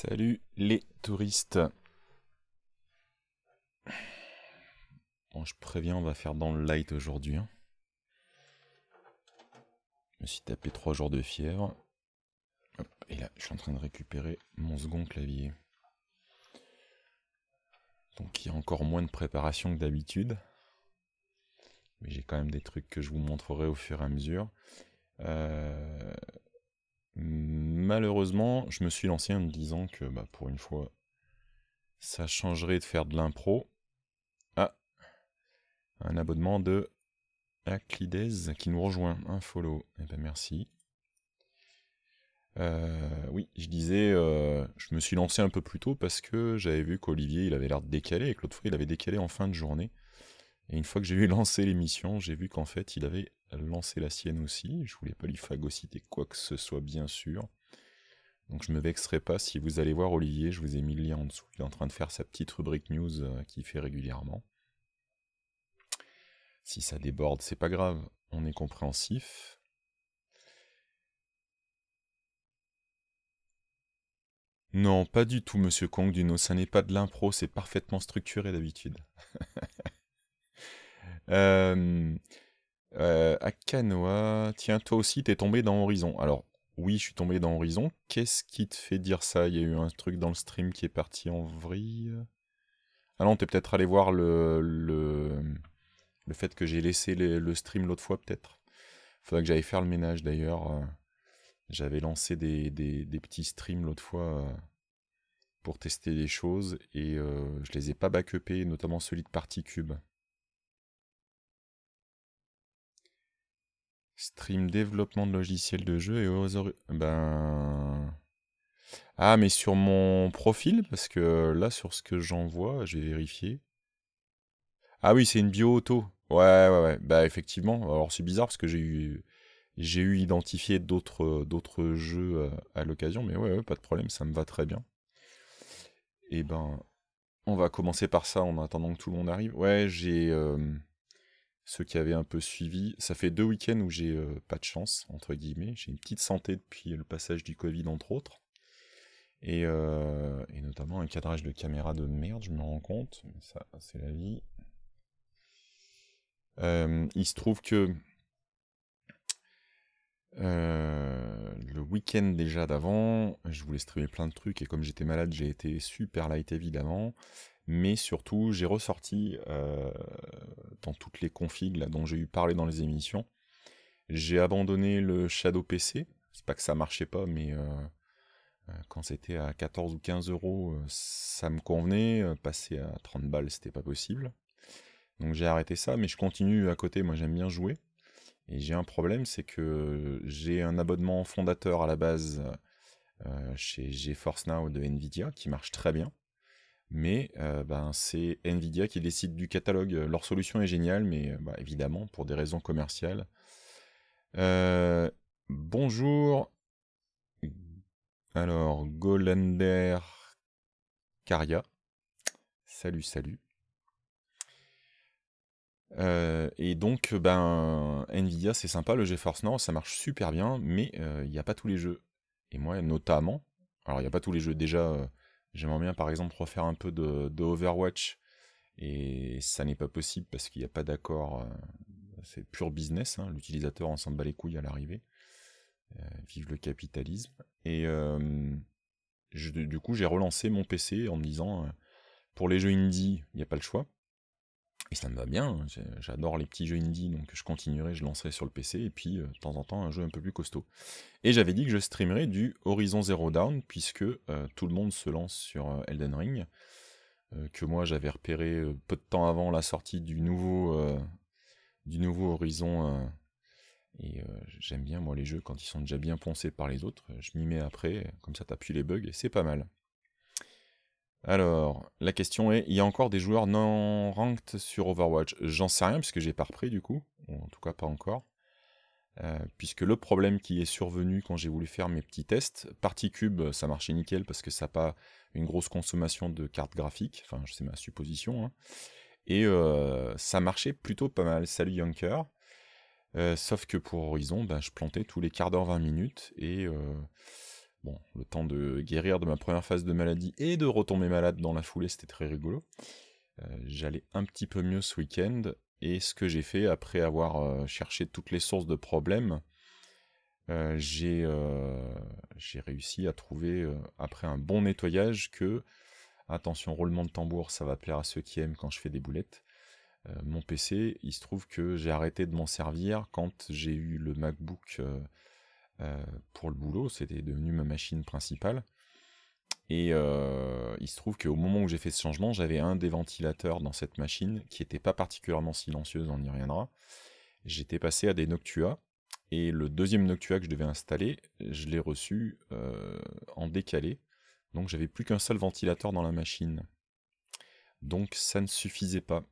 Salut les touristes. Bon, je préviens, on va faire dans le light aujourd'hui. Hein. Je me suis tapé trois jours de fièvre. et là, je suis en train de récupérer mon second clavier. Donc il y a encore moins de préparation que d'habitude. Mais j'ai quand même des trucs que je vous montrerai au fur et à mesure. Euh, Malheureusement, je me suis lancé en me disant que bah, pour une fois, ça changerait de faire de l'impro. Ah Un abonnement de Aclides qui nous rejoint. Un follow. et eh ben merci. Euh, oui, je disais, euh, je me suis lancé un peu plus tôt parce que j'avais vu qu'Olivier, il avait l'air de décaler et que l'autre fois, il avait décalé en fin de journée. Et une fois que j'ai eu lancé l'émission, j'ai vu qu'en fait, il avait lancé la sienne aussi. Je voulais pas lui phagocyter quoi que ce soit, bien sûr. Donc je me vexerai pas si vous allez voir Olivier, je vous ai mis le lien en dessous. Il est en train de faire sa petite rubrique news euh, qu'il fait régulièrement. Si ça déborde, c'est pas grave, on est compréhensif. Non, pas du tout, monsieur Kong, du ça n'est pas de l'impro, c'est parfaitement structuré d'habitude. Akanoa, tiens, toi aussi, t'es tombé dans Horizon. Alors, oui, je suis tombé dans Horizon. Qu'est-ce qui te fait dire ça Il y a eu un truc dans le stream qui est parti en vrille. Ah non, t'es peut-être allé voir le, le, le fait que j'ai laissé le, stream l'autre fois, peut-être. Faudrait que j'aille faire le ménage d'ailleurs. Euh. J'avais lancé des, des, petits streams l'autre fois euh, pour tester des choses et je les ai pas backupés, notamment celui de cube. Stream développement de logiciels de jeu et Ben. Ah, mais sur mon profil, parce que là, sur ce que j'en vois, j'ai vérifié. Ah oui, c'est une bio auto. Ouais, ouais, ouais. Bah, effectivement. Alors, c'est bizarre parce que j'ai eu. J'ai eu identifié d'autres, d'autres jeux euh, à, l'occasion, mais ouais, ouais, pas de problème, ça me va très bien. Et eh ben, on va commencer par ça en attendant que tout le monde arrive. Ouais, j'ai. Euh, ceux qui avaient un peu suivi. Ça fait deux week-ends où j'ai euh, pas de chance, entre guillemets. J'ai une petite santé depuis le passage du Covid, entre autres. Et, euh, notamment un cadrage de caméra de merde, je me rends compte. Mais ça, c'est la vie. Euh, il se trouve que le week-end déjà d'avant, je voulais streamer plein de trucs et comme j'étais malade, j'ai été super light évidemment mais surtout j'ai ressorti euh, dans toutes les configs dont j'ai eu parlé dans les émissions. J'ai abandonné le Shadow PC, c'est pas que ça marchait pas, mais euh, euh, quand c'était à 14 ou 15 euros, ça me convenait, passer à 30 balles c'était pas possible. Donc j'ai arrêté ça, mais je continue à côté, moi j'aime bien jouer. Et j'ai un problème, c'est que j'ai un abonnement fondateur à la base chez GeForce Now de Nvidia qui marche très bien mais euh, ben, c'est Nvidia qui décide du catalogue. Euh, leur solution est géniale, mais euh, bah, évidemment, pour des raisons commerciales. bonjour. Alors, Golander Caria. Salut, salut. et donc, ben, Nvidia, c'est sympa, le GeForce Now, ça marche super bien, mais il n'y a pas tous les jeux. Et moi, notamment, alors il n'y a pas tous les jeux déjà J'aimerais bien par exemple refaire un peu de, Overwatch et ça n'est pas possible parce qu'il n'y a pas d'accord. Euh, c'est pur business, hein. l'utilisateur en s'en bat les couilles à l'arrivée. Euh, vive le capitalisme. Et euh, du coup j'ai relancé mon PC en me disant pour les jeux indie, il n'y a pas le choix. Et ça me va bien, j'adore les petits jeux indie, donc je continuerai, je lancerai sur le PC, et puis euh, de temps en temps un jeu un peu plus costaud. Et j'avais dit que je streamerais du Horizon Zero Down, puisque euh, tout le monde se lance sur euh, Elden Ring, que moi j'avais repéré peu de temps avant la sortie du nouveau, du nouveau Horizon. et j'aime bien moi les jeux quand ils sont déjà bien poncés par les autres, je m'y mets après, comme ça t'appuies les bugs, et c'est pas mal. Alors, la question est, il y a encore des joueurs non ranked sur Overwatch J'en sais rien, puisque j'ai pas repris du coup, en tout cas pas encore. Euh, puisque le problème qui est survenu quand j'ai voulu faire mes petits tests, Cube, ça marchait nickel parce que ça n'a pas une grosse consommation de cartes graphiques, enfin c'est ma supposition, hein. et euh, ça marchait plutôt pas mal. Salut Yonker. Euh, sauf que pour Horizon, ben, je plantais tous les quarts d'heure 20 minutes et Bon, le temps de guérir de ma première phase de maladie et de retomber malade dans la foulée, c'était très rigolo. Euh, j'allais un petit peu mieux ce week-end, et ce que j'ai fait après avoir euh, cherché toutes les sources de problèmes, euh, j'ai réussi à trouver, après un bon nettoyage, que, attention, roulement de tambour, ça va plaire à ceux qui aiment quand je fais des boulettes. mon PC, il se trouve que j'ai arrêté de m'en servir quand j'ai eu le MacBook euh, pour le boulot, c'était devenu ma machine principale. Et euh, il se trouve qu'au moment où j'ai fait ce changement, j'avais un des ventilateurs dans cette machine qui n'était pas particulièrement silencieuse, on y reviendra. J'étais passé à des Noctua, et le deuxième Noctua que je devais installer, je l'ai reçu euh, en décalé. Donc j'avais plus qu'un seul ventilateur dans la machine. Donc ça ne suffisait pas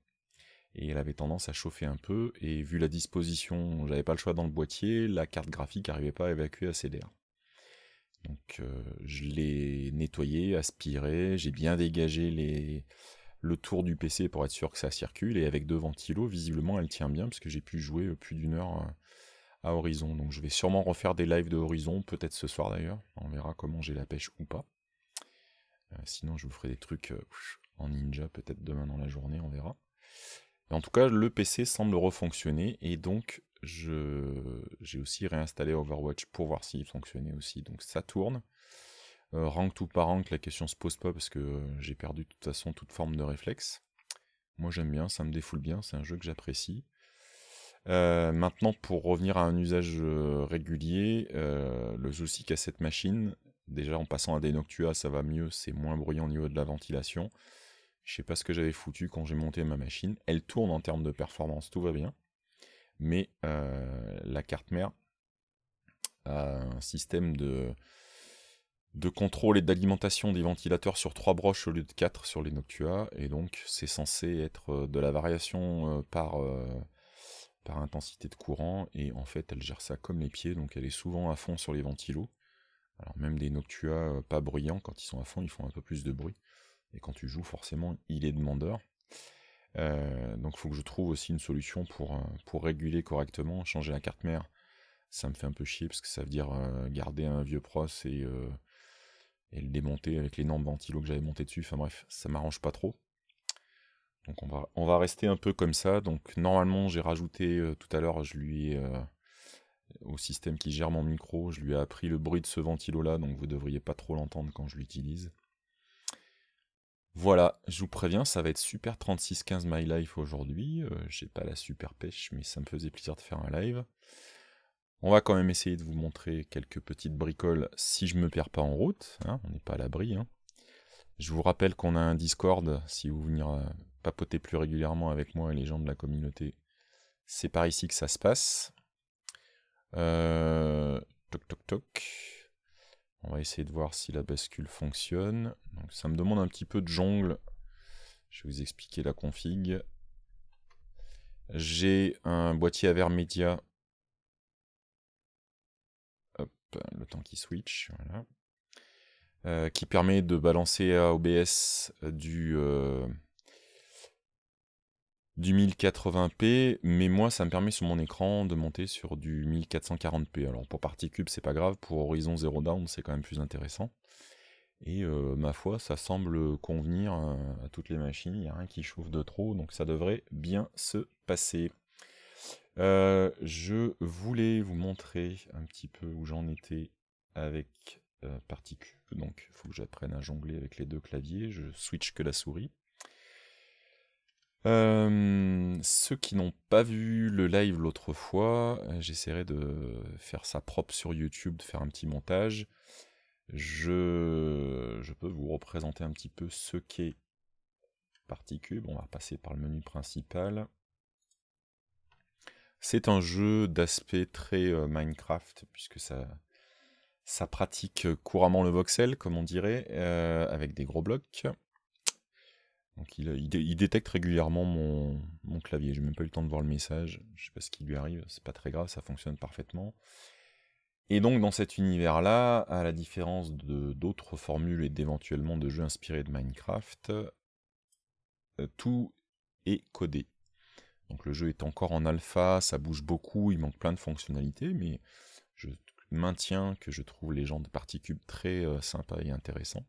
et elle avait tendance à chauffer un peu, et vu la disposition, j'avais pas le choix dans le boîtier, la carte graphique n'arrivait pas à évacuer assez d'air. Donc euh, je l'ai nettoyé, aspiré, j'ai bien dégagé les... le tour du PC pour être sûr que ça circule, et avec deux ventilos, visiblement elle tient bien, puisque que j'ai pu jouer euh, plus d'une heure euh, à Horizon. Donc je vais sûrement refaire des lives de Horizon, peut-être ce soir d'ailleurs, on verra comment j'ai la pêche ou pas. sinon je vous ferai des trucs en ninja peut-être demain dans la journée, on verra en tout cas, le PC semble refonctionner et donc j'ai aussi réinstallé Overwatch pour voir s'il fonctionnait aussi. Donc ça tourne. rank tout par rank, la question se pose pas parce que euh, j'ai perdu de toute façon toute forme de réflexe. Moi j'aime bien, ça me défoule bien, c'est un jeu que j'apprécie. Euh, maintenant, pour revenir à un usage euh, régulier, le souci qu'a cette machine, déjà en passant à des Noctua, ça va mieux, c'est moins bruyant au niveau de la ventilation je sais pas ce que j'avais foutu quand j'ai monté ma machine. Elle tourne en termes de performance, tout va bien. Mais euh, la carte mère a un système de, de contrôle et d'alimentation des ventilateurs sur 3 broches au lieu de 4 sur les Noctua. Et donc c'est censé être euh, de la variation euh, par, par intensité de courant. Et en fait elle gère ça comme les pieds, donc elle est souvent à fond sur les ventilos. Alors même des Noctua pas bruyants, quand ils sont à fond, ils font un peu plus de bruit. Et quand tu joues, forcément, il est demandeur. Euh, donc il faut que je trouve aussi une solution pour, euh, pour réguler correctement, changer la carte mère. Ça me fait un peu chier parce que ça veut dire euh, garder un vieux pros et, le démonter avec l'énorme ventilo que j'avais monté dessus. Enfin bref, ça m'arrange pas trop. Donc on va, on va rester un peu comme ça. Donc normalement j'ai rajouté tout à l'heure, je lui au système qui gère mon micro, je lui ai appris le bruit de ce ventilo là, donc vous devriez pas trop l'entendre quand je l'utilise. Voilà, je vous préviens, ça va être super 36-15 My Life aujourd'hui. Euh, j'ai pas la super pêche, mais ça me faisait plaisir de faire un live. On va quand même essayer de vous montrer quelques petites bricoles si je me perds pas en route. Hein. on n'est pas à l'abri. Hein. Je vous rappelle qu'on a un Discord si vous venez euh, papoter plus régulièrement avec moi et les gens de la communauté. C'est par ici que ça se passe. Euh, toc toc toc. On va essayer de voir si la bascule fonctionne. Donc ça me demande un petit peu de jongle. Je vais vous expliquer la config. J'ai un boîtier à média. Hop, le temps qui switch, voilà. Euh, qui permet de balancer à OBS du, euh, du 1080p, mais moi ça me permet sur mon écran de monter sur du 1440p. Alors pour Particube c'est pas grave, pour Horizon Zero Down c'est quand même plus intéressant. Et euh, ma foi, ça semble convenir euh, à toutes les machines, il n'y a rien qui chauffe de trop, donc ça devrait bien se passer. Euh, je voulais vous montrer un petit peu où j'en étais avec Particube, donc il faut que j'apprenne à jongler avec les deux claviers, je switch que la souris. Euh, ceux qui n'ont pas vu le live l'autre fois, euh, j'essaierai de faire ça propre sur YouTube, de faire un petit montage. Je, peux vous représenter un petit peu ce qu'est Particube. On va passer par le menu principal. C'est un jeu d'aspect très euh, Minecraft, puisque ça, ça pratique couramment le voxel, comme on dirait, avec des gros blocs. Donc euh, il, détecte régulièrement mon, clavier, clavier. J'ai même pas eu le temps de voir le message. Je sais pas ce qui lui arrive. C'est pas très grave, ça fonctionne parfaitement. Et donc dans cet univers-là, à la différence de d'autres formules et d'éventuellement de jeux inspirés de Minecraft, euh, tout est codé. Donc le jeu est encore en alpha, ça bouge beaucoup, il manque plein de fonctionnalités, mais je maintiens que je trouve les gens de Particules très euh, sympas et intéressants.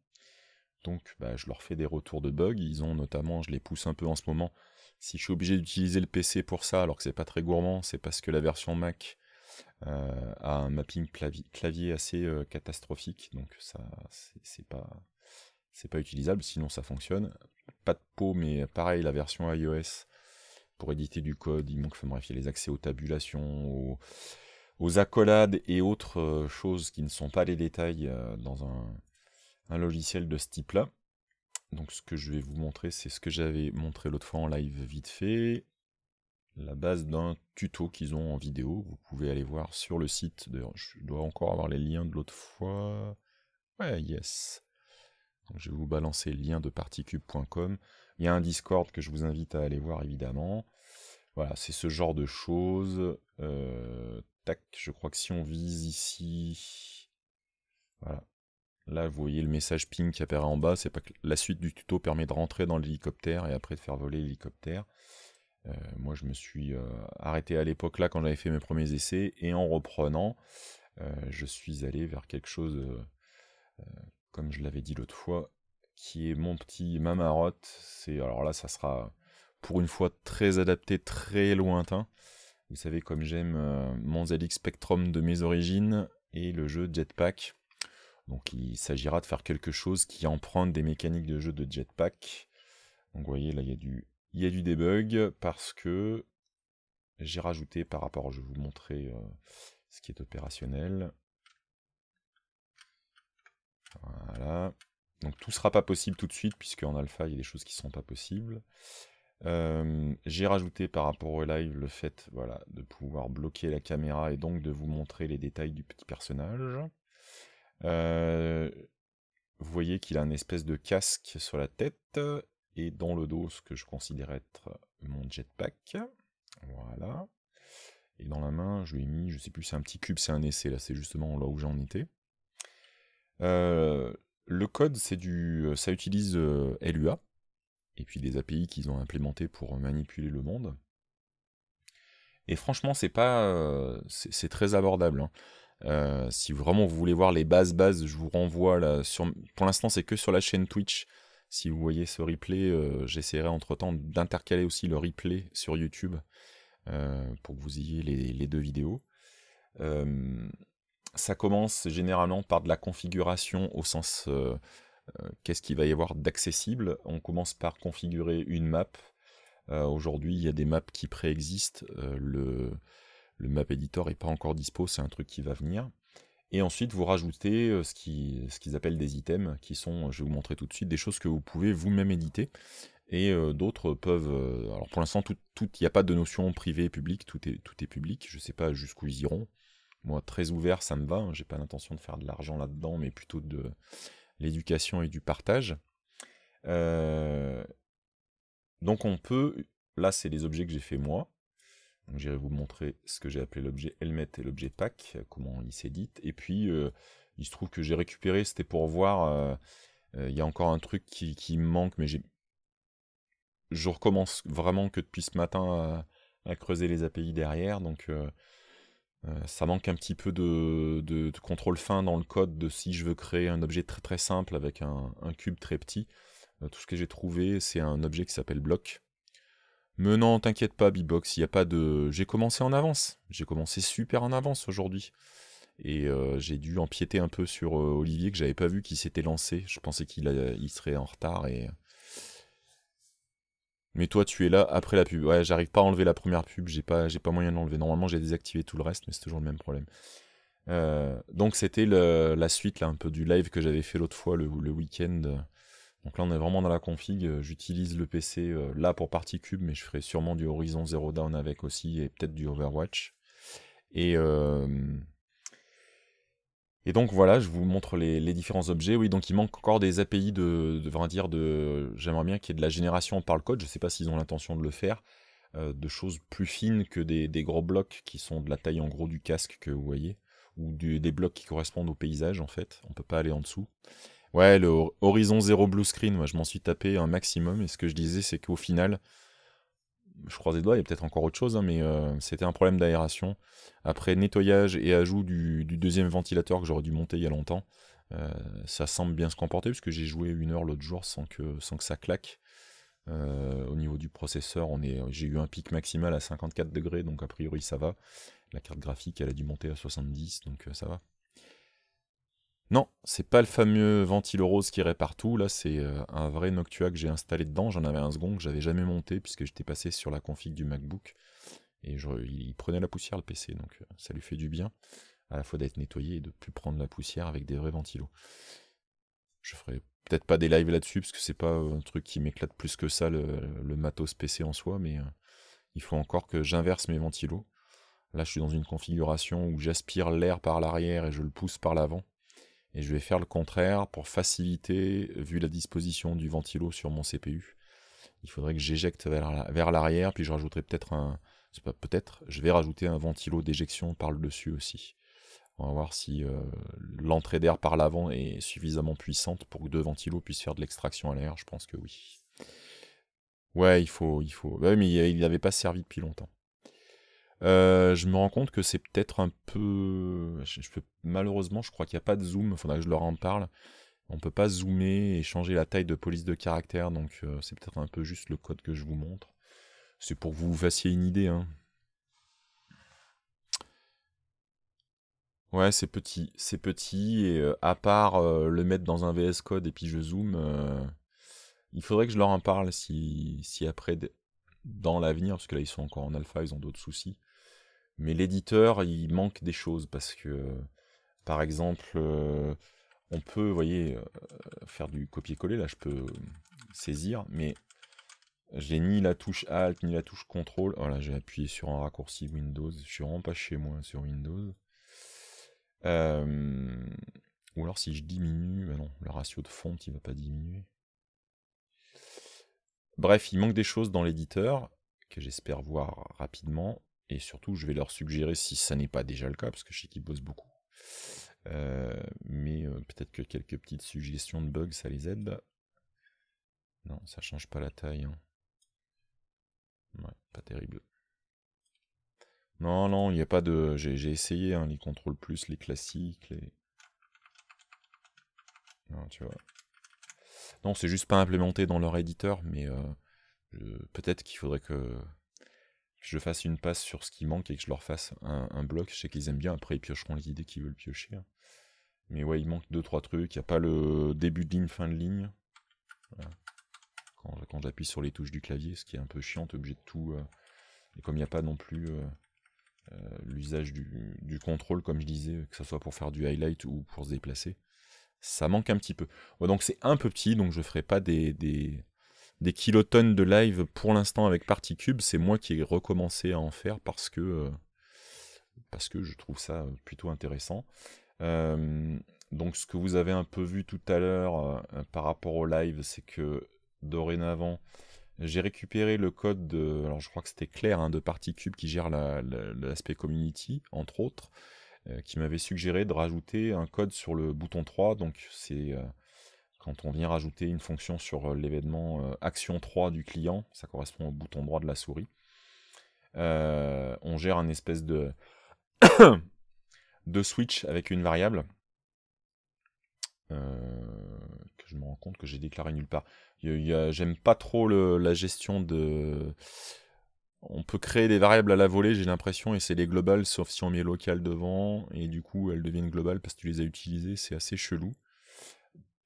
Donc bah, je leur fais des retours de bugs. Ils ont notamment, je les pousse un peu en ce moment. Si je suis obligé d'utiliser le PC pour ça, alors que c'est pas très gourmand, c'est parce que la version Mac euh, a un mapping clavier assez euh, catastrophique. Donc ça, c'est pas, c'est pas utilisable. Sinon ça fonctionne. Pas de pot, mais pareil, la version iOS pour éditer du code, il manque, de les accès aux tabulations, aux, accolades et autres euh, choses qui ne sont pas les détails dans un un logiciel de ce type-là. Donc ce que je vais vous montrer, c'est ce que j'avais montré l'autre fois en live vite fait. La base d'un tuto qu'ils ont en vidéo. Vous pouvez aller voir sur le site. de je dois encore avoir les liens de l'autre fois. Ouais, yes. je vais vous balancer le lien de particube.com. Il y a un Discord que je vous invite à aller voir, évidemment. Voilà, c'est ce genre de choses. Euh, tac, je crois que si on vise ici... Voilà, Là, vous voyez le message ping qui apparaît en bas. C'est pas que la suite du tuto permet de rentrer dans l'hélicoptère et après de faire voler l'hélicoptère. Euh, moi, je me suis euh, arrêté à l'époque là quand j'avais fait mes premiers essais et en reprenant, euh, je suis allé vers quelque chose, comme je l'avais dit l'autre fois, qui est mon petit mamarotte C'est alors là, ça sera pour une fois très adapté, très lointain. Vous savez comme j'aime mon ZX Spectrum de mes origines et le jeu Jetpack donc il s'agira de faire quelque chose qui emprunte des mécaniques de jeu de Jetpack. Donc vous voyez là il y a du, il y a du debug parce que j'ai rajouté par rapport, je vais vous montrer euh, ce qui est opérationnel. Voilà. Donc tout sera pas possible tout de suite puisque en alpha il y a des choses qui ne sont pas possibles. Euh, j'ai rajouté par rapport au live le fait voilà, de pouvoir bloquer la caméra et donc de vous montrer les détails du petit personnage. Euh, vous voyez qu'il a une espèce de casque sur la tête et dans le dos ce que je considère être mon jetpack. Voilà. Et dans la main, je lui ai mis, je sais plus, c'est un petit cube, c'est un essai, là, c'est justement là où j'en étais. Euh, le code, c'est du, euh, ça utilise LUA, et puis des API qu'ils ont implémenté pour manipuler le monde. Et franchement, c'est pas, c'est très abordable. Hein. Euh, si vraiment vous voulez voir les bases bases, je vous renvoie là Pour l'instant, c'est que sur la chaîne Twitch. Si vous voyez ce replay, euh, j'essaierai entre temps d'intercaler aussi le replay sur YouTube euh, pour que vous ayez les, deux vidéos. ça commence généralement par de la configuration au sens qu'est-ce qu'il va y avoir d'accessible. On commence par configurer une map. Aujourd'hui, il y a des maps qui préexistent. le le map editor n'est pas encore dispo, c'est un truc qui va venir. Et ensuite, vous rajoutez euh, ce qu'ils ce appellent des items, qui sont, euh, je vais vous montrer tout de suite, des choses que vous pouvez vous-même éditer. Et euh, d'autres peuvent... alors pour l'instant, il n'y a pas de notion privée et publique, tout est, tout est public, je ne sais pas jusqu'où ils iront. Moi, très ouvert, ça me va, Je hein, j'ai pas l'intention de faire de l'argent là-dedans, mais plutôt de l'éducation et du partage. donc on peut, là c'est les objets que j'ai fait moi, J'irai vous montrer ce que j'ai appelé l'objet helmet et l'objet pack, comment il s'édite. Et puis, euh, il se trouve que j'ai récupéré, c'était pour voir, euh, euh, il y a encore un truc qui, me manque, mais j'ai... Je recommence vraiment que depuis ce matin à, creuser les API derrière, donc ça manque un petit peu de, contrôle fin dans le code de si je veux créer un objet très très simple avec un, un cube très petit. tout ce que j'ai trouvé, c'est un objet qui s'appelle Block. Mais non, t'inquiète pas, B-Box, il y a pas de. J'ai commencé en avance. J'ai commencé super en avance aujourd'hui. Et euh, j'ai dû empiéter un peu sur euh, Olivier que j'avais pas vu qu'il s'était lancé. Je pensais qu'il serait en retard et. Mais toi, tu es là après la pub. Ouais, j'arrive pas à enlever la première pub. J'ai pas, j'ai pas moyen de l'enlever. Normalement, j'ai désactivé tout le reste, mais c'est toujours le même problème. Euh, donc c'était la suite là un peu du live que j'avais fait l'autre fois le, le week-end donc là, on est vraiment dans la config. Euh, j'utilise le PC euh, là pour partie cube, mais je ferai sûrement du Horizon Zero Down avec aussi et peut-être du Overwatch. Et, euh, et donc voilà, je vous montre les, différents objets. Oui, donc il manque encore des API de, dire j'aimerais bien qu'il y ait de la génération par le code. Je ne sais pas s'ils ont l'intention de le faire, de choses plus fines que des, gros blocs qui sont de la taille en gros du casque que vous voyez, ou des blocs qui correspondent au paysage en fait. On ne peut pas aller en dessous. Ouais, le Horizon Zero Blue Screen, moi, je m'en suis tapé un maximum. Et ce que je disais, c'est qu'au final, je croisais les doigts, il y a peut-être encore autre chose, hein, mais euh, c'était un problème d'aération. Après nettoyage et ajout du, deuxième ventilateur que j'aurais dû monter il y a longtemps, euh, ça semble bien se comporter, puisque j'ai joué une heure l'autre jour sans que, sans que ça claque. Euh, au niveau du processeur, on est, j'ai eu un pic maximal à 54 degrés, donc a priori ça va. La carte graphique, elle a dû monter à 70, donc ça va. Non, c'est pas le fameux ventilo rose qui irait partout, Là, c'est euh, un vrai Noctua que j'ai installé dedans. J'en avais un second que j'avais jamais monté puisque j'étais passé sur la config du MacBook. Et je, il prenait la poussière le PC, donc euh, ça lui fait du bien à la fois d'être nettoyé et de plus prendre la poussière avec des vrais ventilos. Je ferai peut-être pas des lives là-dessus parce que c'est pas un truc qui m'éclate plus que ça le, matos PC en soi, mais euh, il faut encore que j'inverse mes ventilos. Là, je suis dans une configuration où j'aspire l'air par l'arrière et je le pousse par l'avant et je vais faire le contraire pour faciliter, vu la disposition du ventilo sur mon CPU. Il faudrait que j'éjecte vers l'arrière, puis je rajouterai peut-être un. peut-être, je vais rajouter un ventilo d'éjection par le dessus aussi. On va voir si euh, l'entrée d'air par l'avant est suffisamment puissante pour que deux ventilos puissent faire de l'extraction à l'air. Je pense que oui. Ouais, il faut. Il faut... mais il n'avait pas servi depuis longtemps. Euh, je me rends compte que c'est peut-être un peu. Malheureusement, je crois qu'il n'y a pas de zoom. Il faudrait que je leur en parle. On peut pas zoomer et changer la taille de police de caractère. Donc, euh, c'est peut-être un peu juste le code que je vous montre. C'est pour que vous fassiez une idée. Hein. Ouais, c'est petit. C'est petit. Et euh, à part le mettre dans un VS Code et puis je zoome, il faudrait que je leur en parle si, après. dans l'avenir, parce que là ils sont encore en alpha, ils ont d'autres soucis mais l'éditeur, il manque des choses parce que, par exemple, euh, on peut, voyez, euh, faire du copier-coller. Là, je peux euh, saisir, mais j'ai ni la touche Alt ni la touche Contrôle. Voilà, oh j'ai appuyé sur un raccourci Windows. Je suis vraiment pas chez moi sur Windows. Ou alors si je diminue, le ratio de fonte il va pas diminuer. Bref, il manque des choses dans l'éditeur que j'espère voir rapidement et surtout, je vais leur suggérer, si ça n'est pas déjà le cas, parce que je sais qu'ils bossent beaucoup, euh, mais euh, peut-être que quelques petites suggestions de bugs, ça les aide. Non, ça change pas la taille. Hein. Ouais, pas terrible. Non, non, il n'y a pas de... J'ai essayé hein, les contrôles plus, les classiques, les... Non, tu vois. Non, c'est juste pas implémenté dans leur éditeur, mais euh, peut-être qu'il faudrait que je fasse une passe sur ce qui manque et que je leur fasse un, bloc. Je sais qu'ils aiment bien, après ils piocheront les idées qu'ils veulent piocher. Hein. Mais ouais, il manque 2-3 trucs. Il n'y a pas le début de ligne, fin de ligne. Quand, quand j'appuie sur les touches du clavier, ce qui est un peu chiant, objet de tout. Euh, et comme il n'y a pas non plus euh, euh, l'usage du, contrôle, comme je disais, que ce soit pour faire du highlight ou pour se déplacer, ça manque un petit peu. donc c'est un peu petit, donc je ne ferai pas des, des kilotonnes de live pour l'instant avec Particube, c'est moi qui ai recommencé à en faire parce que, euh, parce que je trouve ça plutôt intéressant. Euh, donc ce que vous avez un peu vu tout à l'heure euh, par rapport au live, c'est que dorénavant, j'ai récupéré le code de, alors je crois que c'était clair hein, de Particube qui gère l'aspect community, entre autres, qui m'avait suggéré de rajouter un code sur le bouton 3, donc c'est quand on vient rajouter une fonction sur euh, l'événement euh, action 3 du client, ça correspond au bouton droit de la souris, euh, on gère un espèce de, switch avec une variable que je me rends compte que j'ai déclaré nulle part. J'aime pas trop la gestion de. On peut créer des variables à la volée, j'ai l'impression, et c'est les globales, sauf si on met local devant, et du coup elles deviennent globales parce que tu les as utilisées, c'est assez chelou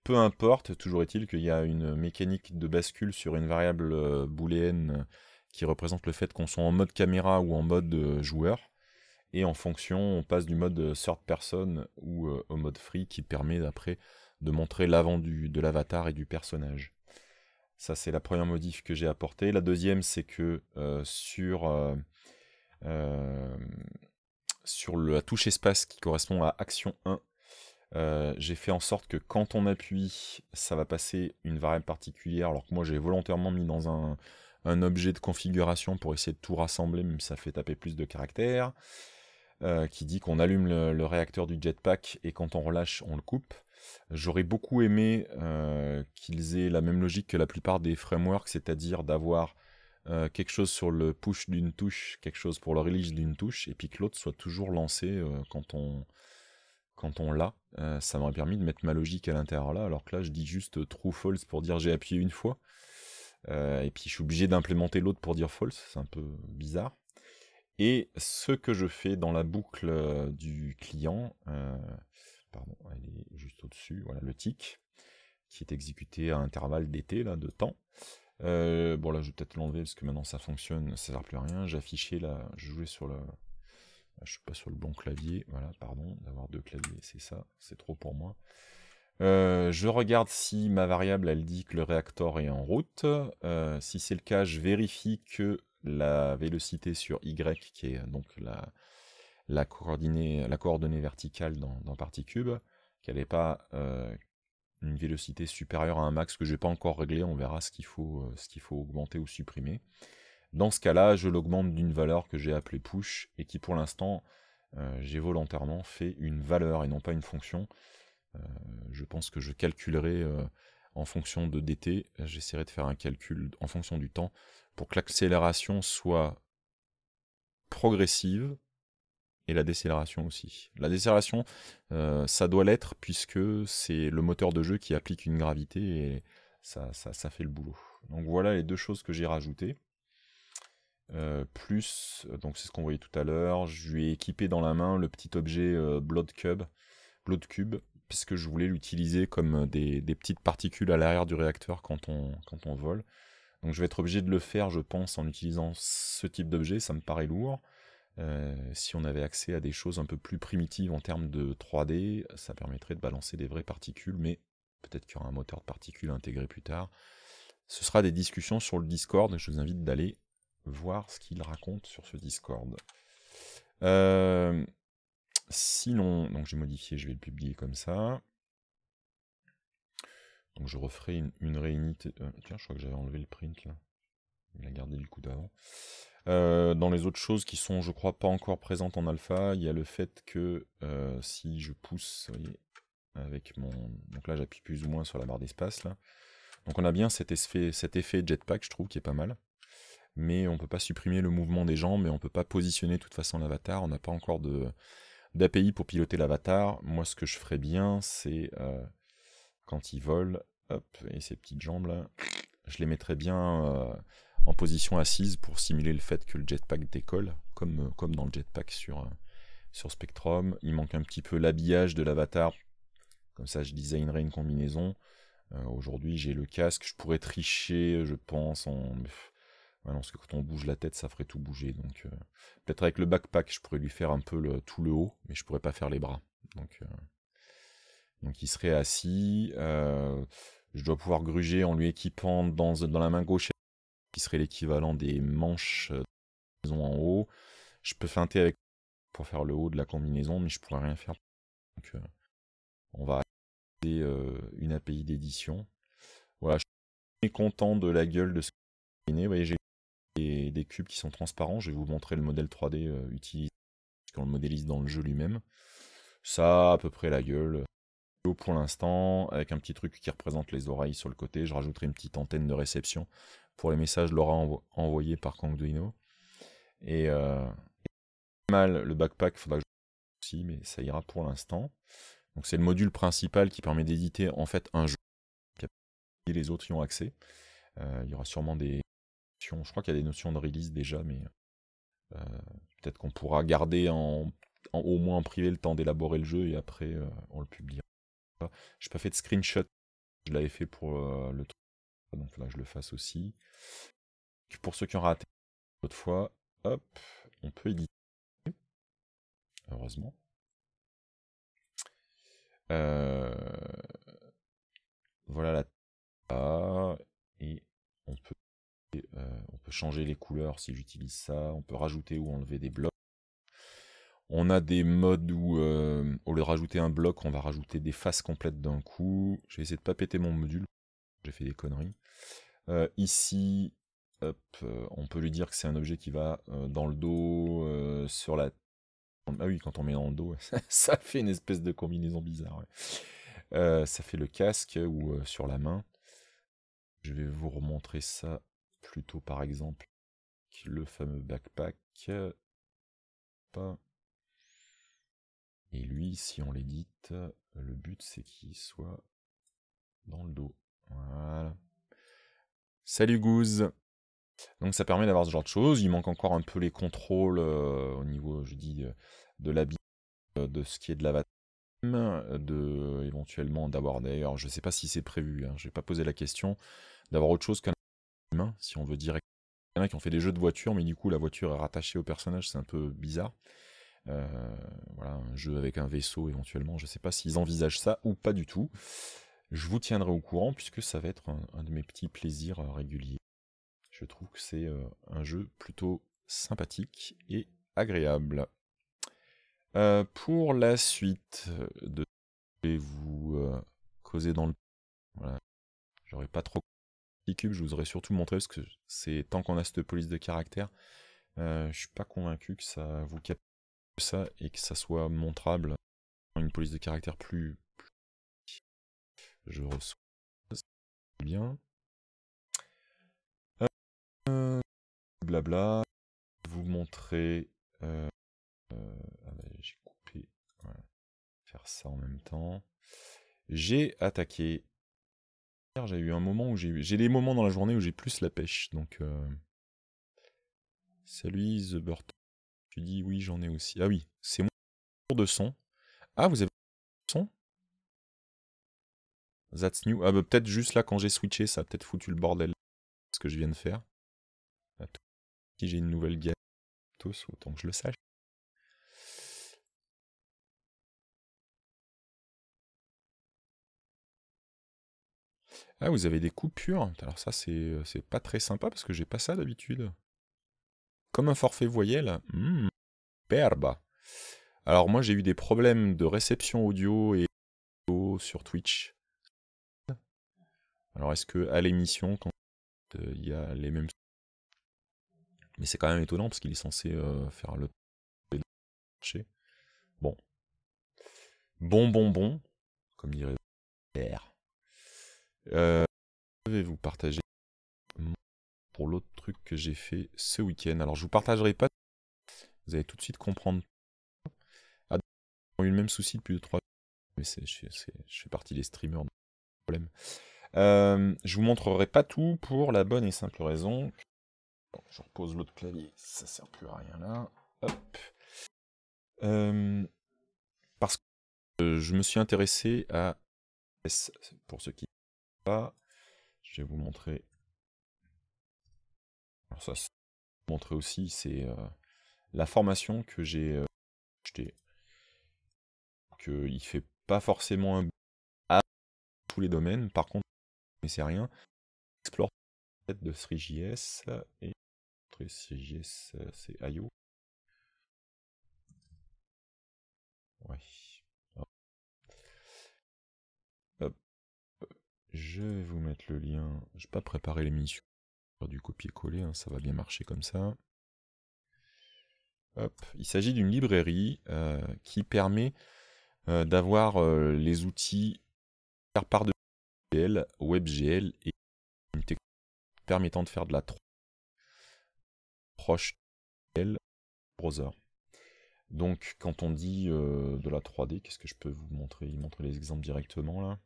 peu importe, toujours est-il qu'il y a une mécanique de bascule sur une variable euh, booléenne euh, qui représente le fait qu'on soit en mode caméra ou en mode euh, joueur. Et en fonction, on passe du mode sort personne ou au mode free qui permet après de montrer l'avant de l'avatar et du personnage. Ça, c'est la première modif que j'ai apportée. La deuxième, c'est que sur, sur la touche espace qui correspond à action 1, euh, j'ai fait en sorte que quand on appuie, ça va passer une variable particulière, alors que moi j'ai volontairement mis dans un, objet de configuration pour essayer de tout rassembler, même ça fait taper plus de caractères, euh, qui dit qu'on allume le, réacteur du jetpack et quand on relâche, on le coupe. J'aurais beaucoup aimé euh, qu'ils aient la même logique que la plupart des frameworks, c'est-à-dire d'avoir quelque chose sur le push d'une touche, quelque chose pour le release d'une touche, et puis que l'autre soit toujours lancé quand on quand on l'a, euh, ça m'aurait permis de mettre ma logique à l'intérieur là, alors que là je dis juste euh, true false pour dire j'ai appuyé une fois, euh, et puis je suis obligé d'implémenter l'autre pour dire false, c'est un peu bizarre. Et ce que je fais dans la boucle du client, pardon, elle est juste au-dessus, voilà le tick, qui est exécuté à intervalle d'été, là, de temps. bon là je vais peut-être l'enlever parce que maintenant ça fonctionne, ça sert plus à rien, j'affichais là, je jouais sur le... Ah, je ne suis pas sur le bon clavier. Voilà, pardon d'avoir deux claviers, c'est ça, c'est trop pour moi. Euh, je regarde si ma variable elle dit que le réacteur est en route. Euh, si c'est le cas, je vérifie que la vélocité sur Y, qui est euh, donc la, coordonnée, verticale dans, dans Particube, qu'elle n'est pas une vélocité supérieure à un max que je n'ai pas encore réglé. On verra ce qu'il ce qu'il faut augmenter ou supprimer. Dans ce cas-là, je l'augmente d'une valeur que j'ai appelée push et qui pour l'instant, euh, j'ai volontairement fait une valeur et non pas une fonction. Euh, je pense que je calculerai euh, en fonction de dt, j'essaierai de faire un calcul en fonction du temps pour que l'accélération soit progressive et la décélération aussi. La décélération, ça doit l'être puisque c'est le moteur de jeu qui applique une gravité et ça fait le boulot. Donc voilà les deux choses que j'ai rajoutées. Euh, plus, euh, donc c'est ce qu'on voyait tout à l'heure, je lui ai équipé dans la main le petit objet euh, Blood Cube, Blood Cube, puisque je voulais l'utiliser comme des, petites particules à l'arrière du réacteur quand on, quand on vole. Donc je vais être obligé de le faire, je pense, en utilisant ce type d'objet, ça me paraît lourd. si on avait accès à des choses un peu plus primitives en termes de 3D, ça permettrait de balancer des vraies particules, mais peut-être qu'il y aura un moteur de particules intégré plus tard. Ce sera des discussions sur le Discord, je vous invite d'aller voir ce qu'il raconte sur ce Discord. Euh, sinon Donc j'ai modifié, je vais le publier comme ça. Donc je referai une, réunité... Euh, tiens, je crois que j'avais enlevé le print là. Il a gardé du coup d'avant. Euh, dans les autres choses qui sont, je crois, pas encore présentes en alpha, il y a le fait que si je pousse, voyez, avec mon... Donc là, j'appuie plus ou moins sur la barre d'espace, là. Donc on a bien cet effet, cet effet jetpack, je trouve, qui est pas mal mais on ne peut pas supprimer le mouvement des jambes et on ne peut pas positionner de toute façon l'avatar. On n'a pas encore de, d'API pour piloter l'avatar. Moi, ce que je ferais bien, c'est euh, quand il vole, hop, et ses petites jambes là, je les mettrais bien euh, en position assise pour simuler le fait que le jetpack décolle, comme, euh, comme dans le jetpack sur, sur Spectrum. Il manque un petit peu l'habillage de l'avatar. Comme ça, je designerai une combinaison. Aujourd'hui, j'ai le casque. Je pourrais tricher, je pense, en. Ah parce que quand on bouge la tête, ça ferait tout bouger. Donc, euh, peut-être avec le backpack, je pourrais lui faire un peu le, tout le haut, mais je pourrais pas faire les bras. Donc, euh, donc il serait assis. Euh, je dois pouvoir gruger en lui équipant dans, la main gauche, qui serait l'équivalent des manches en haut. Je peux feinter avec pour faire le haut de la combinaison, mais je pourrais rien faire. Donc, on va une API d'édition. Voilà, je suis content de la gueule de ce j'ai des, cubes qui sont transparents. Je vais vous montrer le modèle 3D euh, utilisé quand on le modélise dans le jeu lui-même. Ça à peu près la gueule. Euh, pour l'instant, avec un petit truc qui représente les oreilles sur le côté, je rajouterai une petite antenne de réception pour les messages Laura envoyé envoyés par Kangduino. Euh, et mal le backpack, faudra que je aussi, mais ça ira pour l'instant. Donc c'est le module principal qui permet d'éditer en fait un jeu. Et les autres y ont accès. il y aura sûrement des je crois qu'il y a des notions de release déjà, mais euh, peut-être qu'on pourra garder en, au moins privé le temps d'élaborer le jeu et après euh, on le publiera. n'ai pas fait de screenshot, je l'avais fait pour euh, le truc, donc là je le fasse aussi. Pour ceux qui ont raté l'autre fois, hop, on peut éditer. Heureusement. voilà la changer les couleurs si j'utilise ça, on peut rajouter ou enlever des blocs. On a des modes où, euh, au lieu de rajouter un bloc, on va rajouter des faces complètes d'un coup. Je vais essayer de pas péter mon module, j'ai fait des conneries. Euh, ici, euh, on peut lui dire que c'est un objet qui va dans le dos, sur la... Ah oui, quand on met dans le dos, ça fait une espèce de combinaison bizarre. ça fait le casque ou sur la main. Je vais vous remontrer ça plutôt par exemple le fameux backpack. Et lui, si on l'édite, le but c'est qu'il soit dans le dos. Voilà. Salut Goose Donc ça permet d'avoir ce genre de choses. Il manque encore un peu les contrôles euh, au niveau, je dis, euh, de l'habit, euh, de ce qui est de l'avatar de éventuellement d'avoir d'ailleurs je ne sais pas si c'est prévu hein. je n'ai pas posé la question d'avoir autre chose qu'un si on veut dire, Il y en a qui ont fait des jeux de voiture, mais du coup, la voiture est rattachée au personnage, c'est un peu bizarre. Euh, voilà, un jeu avec un vaisseau éventuellement, je sais pas s'ils envisagent ça ou pas du tout. Je vous tiendrai au courant puisque ça va être un, de mes petits plaisirs euh, réguliers. Je trouve que c'est euh, un jeu plutôt sympathique et agréable. pour la suite de je vais vous causer dans le J'aurais pas trop cube je voudrais surtout montrer parce que c'est tant qu'on a cette police de caractère, euh, je suis pas convaincu que ça vous capte ça et que ça soit montrable une police de caractère plus, je reçois bien euh, euh, blabla vous montrer ah bah, j'ai coupé faire ça en même temps j'ai attaqué j'ai eu un moment où j'ai des moments dans la journée où j'ai plus la pêche. Donc, euh, salut The Burton. Tu dis oui, j'en ai aussi. Ah oui, c'est mon tour de son. Ah, vous avez son That's new. Ah bah, peut-être juste là quand j'ai switché, ça a peut-être foutu le bordel. Ce que je viens de faire. Si j'ai une nouvelle guerre, autant que je le sache. Ah, vous avez des coupures. Alors ça, euh, c'est pas très sympa parce que j'ai pas ça d'habitude. Comme un forfait voyelle. père mmh. Perba. Alors moi, j'ai eu des problèmes de réception audio et audio sur Twitch. Alors est-ce que à l'émission, quand euh, il y a les mêmes... Mais c'est quand même étonnant parce qu'il est censé euh, faire le Bon. Bon, bon, bon. Comme dirait je vais vous partager pour l'autre truc que j'ai fait ce week-end. Alors je vous partagerai pas, vous allez tout de suite comprendre. Ah, ont eu le même souci depuis 3 mais je, je, fais partie des streamers, je problème. Euh, je vous montrerai pas tout pour la bonne et simple raison. je repose l'autre clavier, ça sert plus à rien là. Hop. Euh, parce que euh, je me suis intéressé à pour ceux qui je vais vous montrer. ça, montrer aussi, c'est euh, la formation que j'ai euh, acheté Qu'il Que il fait pas forcément un à tous les domaines. Par contre, mais c'est rien. Explore de 3JS et 3JS, euh, c'est IO. Ouais. Je vais vous mettre le lien. Je n'ai pas préparé l'émission. Du copier-coller, hein, ça va bien marcher comme ça. Hop. Il s'agit d'une librairie euh, qui permet euh, d'avoir euh, les outils par part de WebGL, WebGL et une technologie permettant de faire de la 3 proche browser. Donc quand on dit de la 3D, qu'est-ce que je peux vous montrer Il montre les exemples directement là.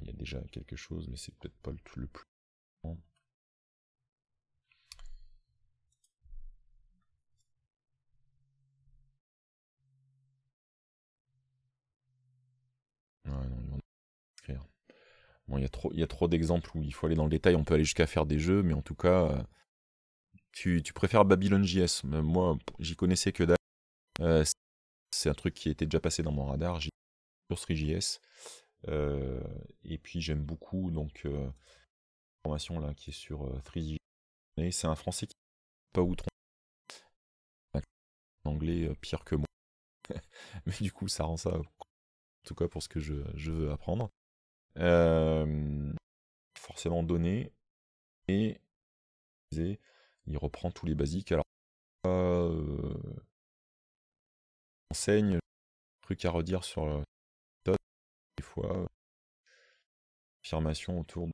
il y a déjà quelque chose, mais c'est peut-être pas le, le plus. Bon, il y a trop, trop d'exemples où il faut aller dans le détail, on peut aller jusqu'à faire des jeux, mais en tout cas, euh, tu, préfères Babylon JS. Euh, moi, j'y connaissais que d'ailleurs. Euh, c'est un truc qui était déjà passé dans mon radar, sur js euh, et puis j'aime beaucoup donc euh, formation là qui est sur 3D. Euh, c'est un français qui pas outre en anglais pire que moi. Mais du coup, ça rend ça en tout cas pour ce que je, je veux apprendre. forcément donné et il reprend tous les basiques. Alors euh, enseigne truc à redire sur euh, affirmation autour de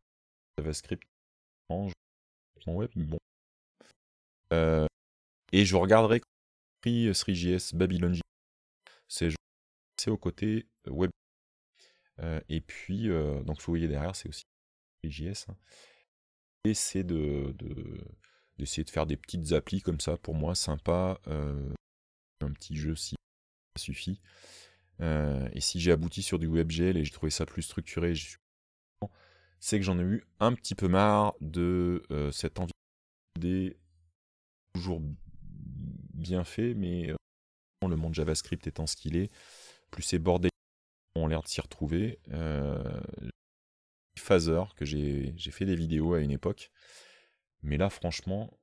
JavaScript en web. Bon. Euh, et je regarderai pris 3JS Babylon C'est c'est au côté euh, web. et puis, donc vous voyez derrière, c'est aussi 3JS. Et c'est de, d'essayer de, de faire des petites applis comme ça, pour moi, sympa. un petit jeu si ça suffit. Euh, et si j'ai abouti sur du WebGL et j'ai trouvé ça plus structuré, c'est que j'en ai eu un petit peu marre de euh, cette envie des toujours bien fait, mais euh, le monde JavaScript étant ce qu'il est, plus c'est bordé, on a l'air de s'y retrouver. Phaser, que j'ai fait des vidéos à une époque, mais là franchement,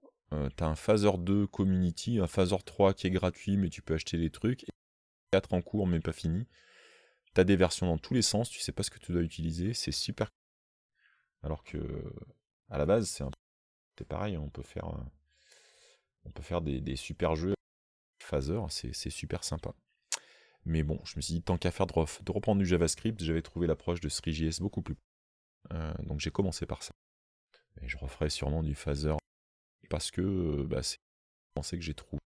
t'as un Phaser 2 Community, un Phaser 3 qui est gratuit, mais tu peux acheter des trucs, en cours mais pas fini. T'as des versions dans tous les sens, tu sais pas ce que tu dois utiliser, c'est super. Alors que à la base, c'est un peu pareil, on peut faire euh, on peut faire des, super jeux phaser, c'est super sympa. Mais bon, je me suis dit tant qu'à faire de, de, reprendre du JavaScript, j'avais trouvé l'approche de 3JS beaucoup plus. Euh, donc j'ai commencé par ça. Et je referai sûrement du phaser parce que euh, bah, c'est pensé que j'ai trouvé.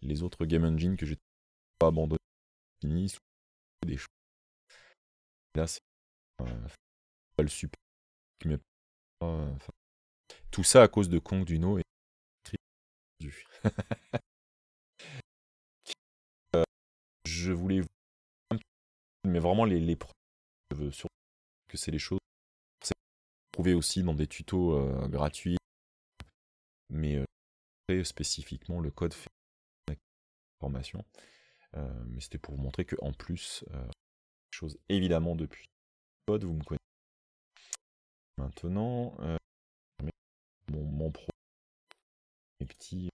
Les autres game engines que j'ai pas abandonner des choses. Là, c'est euh, pas le support euh, tout ça à cause de Kong Duno et du. Euh, je voulais mais vraiment les, les je veux surtout que c'est les choses trouver aussi dans des tutos gratuits mais euh, spécifiquement le code fait formation euh, mais c'était pour vous montrer que en plus, euh, chose évidemment depuis pod, vous me connaissez. Maintenant, euh, mon, mon pro, mes petits,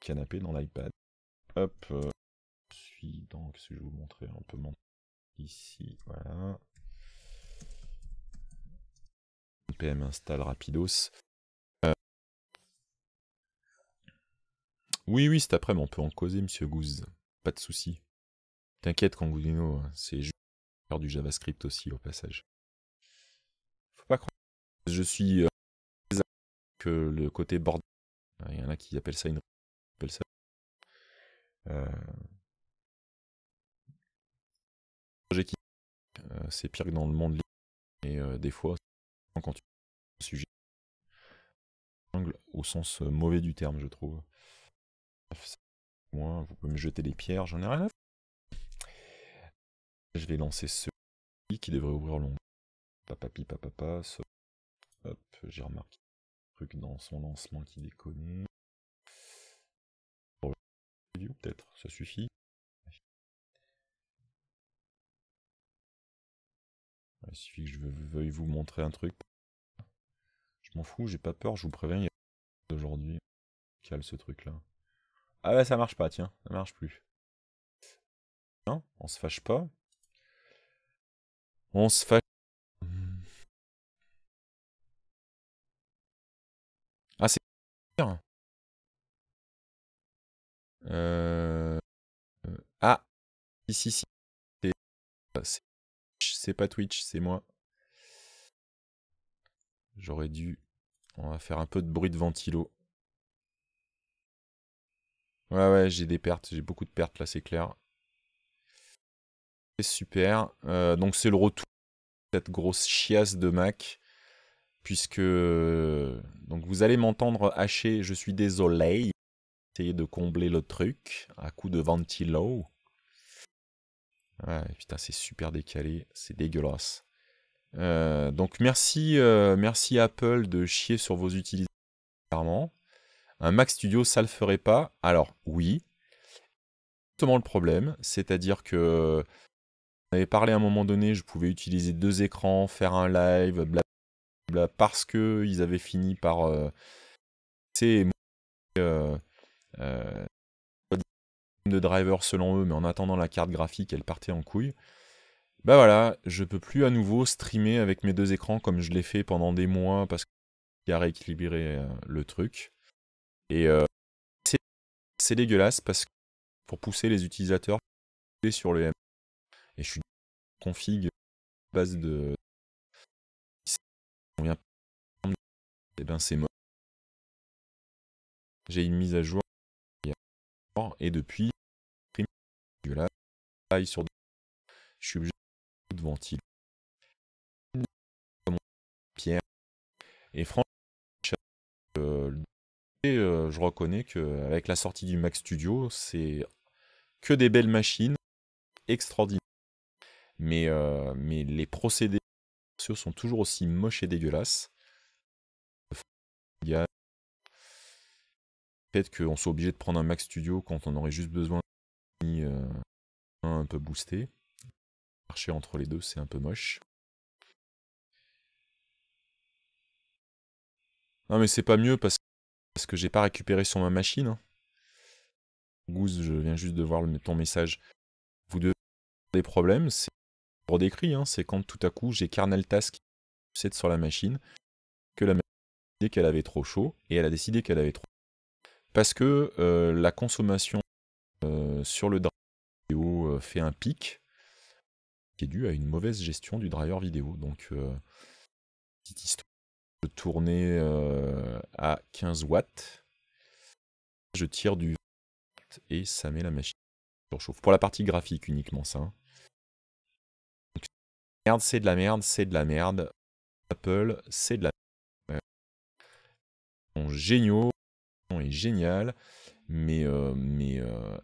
canapés dans l'iPad. Hop, je suis donc ce que je vais vous montrer un peu mon ici, voilà. PM install rapidos. Oui, oui, c'est après mais on peut en causer, monsieur Goose. Pas de souci. T'inquiète, Kangudino, hein, c'est juste du JavaScript aussi, au passage. Faut pas croire. Je suis euh, que le côté bordel. Hein, il y en a qui appellent ça une. Appellent ça... Euh, qui. Euh, c'est pire que dans le monde libre. Et des fois, quand tu. Sujet. Au sens mauvais du terme, je trouve. Moi, vous pouvez me jeter des pierres, j'en ai rien Je vais lancer ce qui devrait ouvrir l'ombre. Papapi, papapa, hop, j'ai remarqué un truc dans son lancement qui déconne. Peut-être, ça suffit. Il suffit que je veuille vous montrer un truc. Je m'en fous, j'ai pas peur, je vous préviens, il y a d'aujourd'hui. Cale ce truc là. Ah bah ça marche pas, tiens. Ça marche plus. on se fâche pas. On se fâche... Ah, c'est... Euh, euh, ah Ici, si, si, si. C'est pas Twitch, c'est moi. J'aurais dû... On va faire un peu de bruit de ventilo. Ouais, ouais, j'ai des pertes. J'ai beaucoup de pertes là, c'est clair. C'est Super. Euh, donc c'est le retour de cette grosse chiasse de Mac. Puisque. Donc vous allez m'entendre hacher, je suis désolé. Essayer de combler le truc à coup de ventilo. Ouais, putain, c'est super décalé, c'est dégueulasse. Euh, donc merci, euh, merci Apple de chier sur vos utilisateurs. Clairement. Un Mac Studio, ça le ferait pas Alors oui. justement le problème, c'est-à-dire que on avait parlé à un moment donné, je pouvais utiliser deux écrans, faire un live, blablabla, parce que avaient fini par euh, c'est euh, euh, de driver selon eux, mais en attendant la carte graphique, elle partait en couille. Bah voilà, je peux plus à nouveau streamer avec mes deux écrans comme je l'ai fait pendant des mois parce qu'il a rééquilibré le truc. Et euh, c'est dégueulasse parce que pour pousser les utilisateurs sur le M. Et je suis config base de. On vient. Et ben c'est mort. J'ai une mise à jour et depuis, là, sur je suis obligé de ventiler Pierre. Et franchement, euh, je reconnais qu'avec la sortie du Mac Studio, c'est que des belles machines extraordinaires. Mais, euh, mais les procédés sont toujours aussi moches et dégueulasses. peut-être qu'on soit obligé de prendre un Mac Studio quand on aurait juste besoin d'un euh, un peu boosté. Marcher entre les deux, c'est un peu moche. Non mais c'est pas mieux parce que parce que j'ai pas récupéré sur ma machine. Hein. Goose, je viens juste de voir ton message. Vous devez avoir des problèmes, c'est pour hein, c'est quand tout à coup j'ai Kernel Task qui sur la machine, que la machine a décidé qu'elle avait trop chaud, et elle a décidé qu'elle avait trop parce que euh, la consommation euh, sur le driver vidéo euh, fait un pic qui est dû à une mauvaise gestion du driver vidéo. Donc, petite histoire tourner euh, à 15 watts. Je tire du et ça met la machine sur chauffe Pour la partie graphique uniquement ça. Hein. merde, c'est de la merde, c'est de la merde. Apple, c'est de la merde. géniaux, génial, mais euh, mais euh,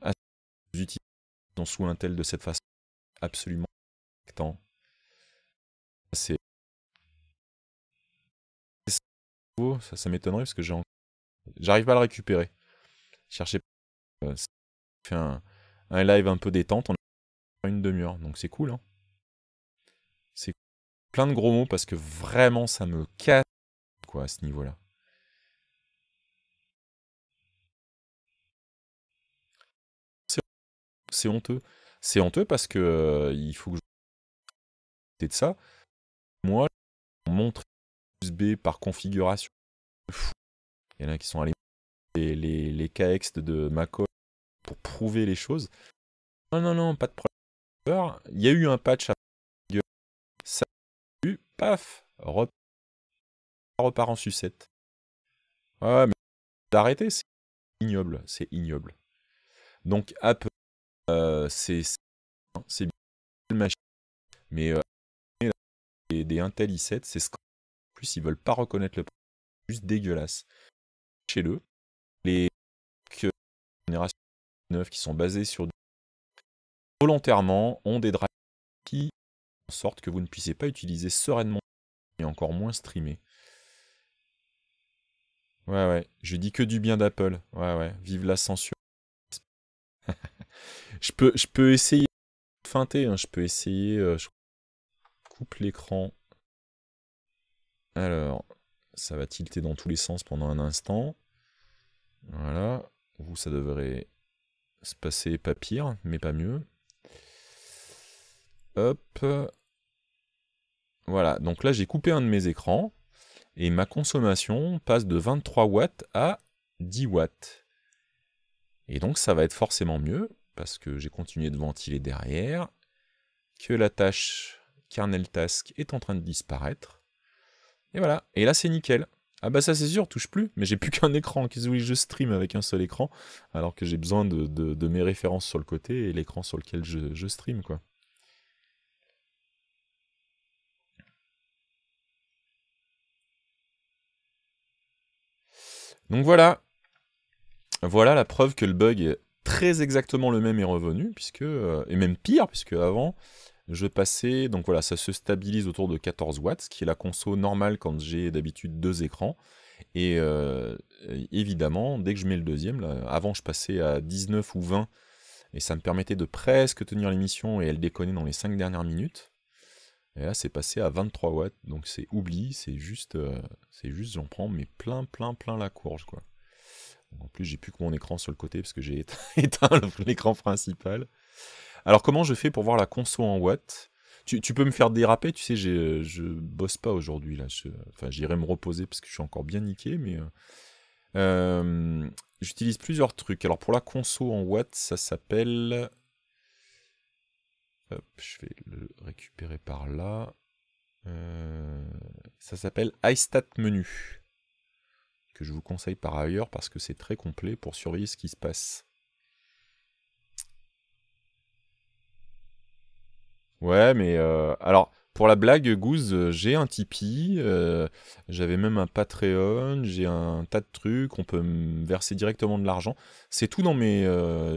dans sous Intel de cette façon absolument tant ça, m'étonnerait parce que j'arrive pas à le récupérer. Cherchez euh, un, live un peu détente, on a une demi-heure, donc c'est cool. Hein. C'est plein de gros mots parce que vraiment ça me casse quoi à ce niveau-là. C'est honteux. C'est honteux parce que euh, il faut que je de ça. Moi, montre USB par configuration. Il y en a qui sont allés les, les, les KX de macOS pour prouver les choses. Non, non, non, pas de problème. Il y a eu un patch à ça a eu, paf, repart, en sucette. Ouais, mais d'arrêter, c'est ignoble, c'est ignoble. Donc Apple, euh, c'est c'est bien, mais euh, des, Intel i7, c'est ce plus, ils veulent pas reconnaître le juste dégueulasse. Chez le les générations neuves qui sont basées sur volontairement ont des drivers qui en sorte que vous ne puissiez pas utiliser sereinement et encore moins streamer. Ouais, ouais, je dis que du bien d'Apple. Ouais, ouais, vive la censure. je, peux, je peux essayer feinter, hein. je peux essayer. Euh, je coupe l'écran, alors, ça va tilter dans tous les sens pendant un instant. Voilà. Vous, ça devrait se passer pas pire, mais pas mieux. Hop. Voilà, donc là j'ai coupé un de mes écrans et ma consommation passe de 23 watts à 10 watts. Et donc ça va être forcément mieux parce que j'ai continué de ventiler derrière, que la tâche kernel task est en train de disparaître. Et voilà. Et là, c'est nickel. Ah bah ça c'est sûr, touche plus, mais j'ai plus qu'un écran, qu'est-ce que je stream avec un seul écran, alors que j'ai besoin de, mes références sur le côté et l'écran sur lequel je, stream, quoi. Donc voilà. Voilà la preuve que le bug est très exactement le même est revenu, puisque, euh, et même pire, puisque avant, je passais, donc voilà, ça se stabilise autour de 14 watts, ce qui est la conso normale quand j'ai d'habitude deux écrans. Et euh, évidemment, dès que je mets le deuxième, avant je passais à 19 ou 20, et ça me permettait de presque tenir l'émission, et elle déconnait dans les 5 dernières minutes. Et là, c'est passé à 23 watts, donc c'est oubli, c'est juste, euh, c'est juste, j'en prends mais plein, plein, plein la courge, quoi. en plus, j'ai plus que mon écran sur le côté parce que j'ai éteint, l'écran principal. Alors comment je fais pour voir la conso en watts tu, peux me faire déraper, tu sais, euh, je bosse pas aujourd'hui là. enfin, j'irai me reposer parce que je suis encore bien niqué, mais euh, euh, j'utilise plusieurs trucs. Alors pour la conso en watts, ça s'appelle. je vais le récupérer par là. ça s'appelle iStat Menu, que je vous conseille par ailleurs parce que c'est très complet pour surveiller ce qui se passe. Ouais, mais euh, alors, pour la blague, Goose, euh, j'ai un Tipeee, euh, j'avais même un Patreon, j'ai un tas de trucs, on peut me verser directement de l'argent. C'est tout dans mes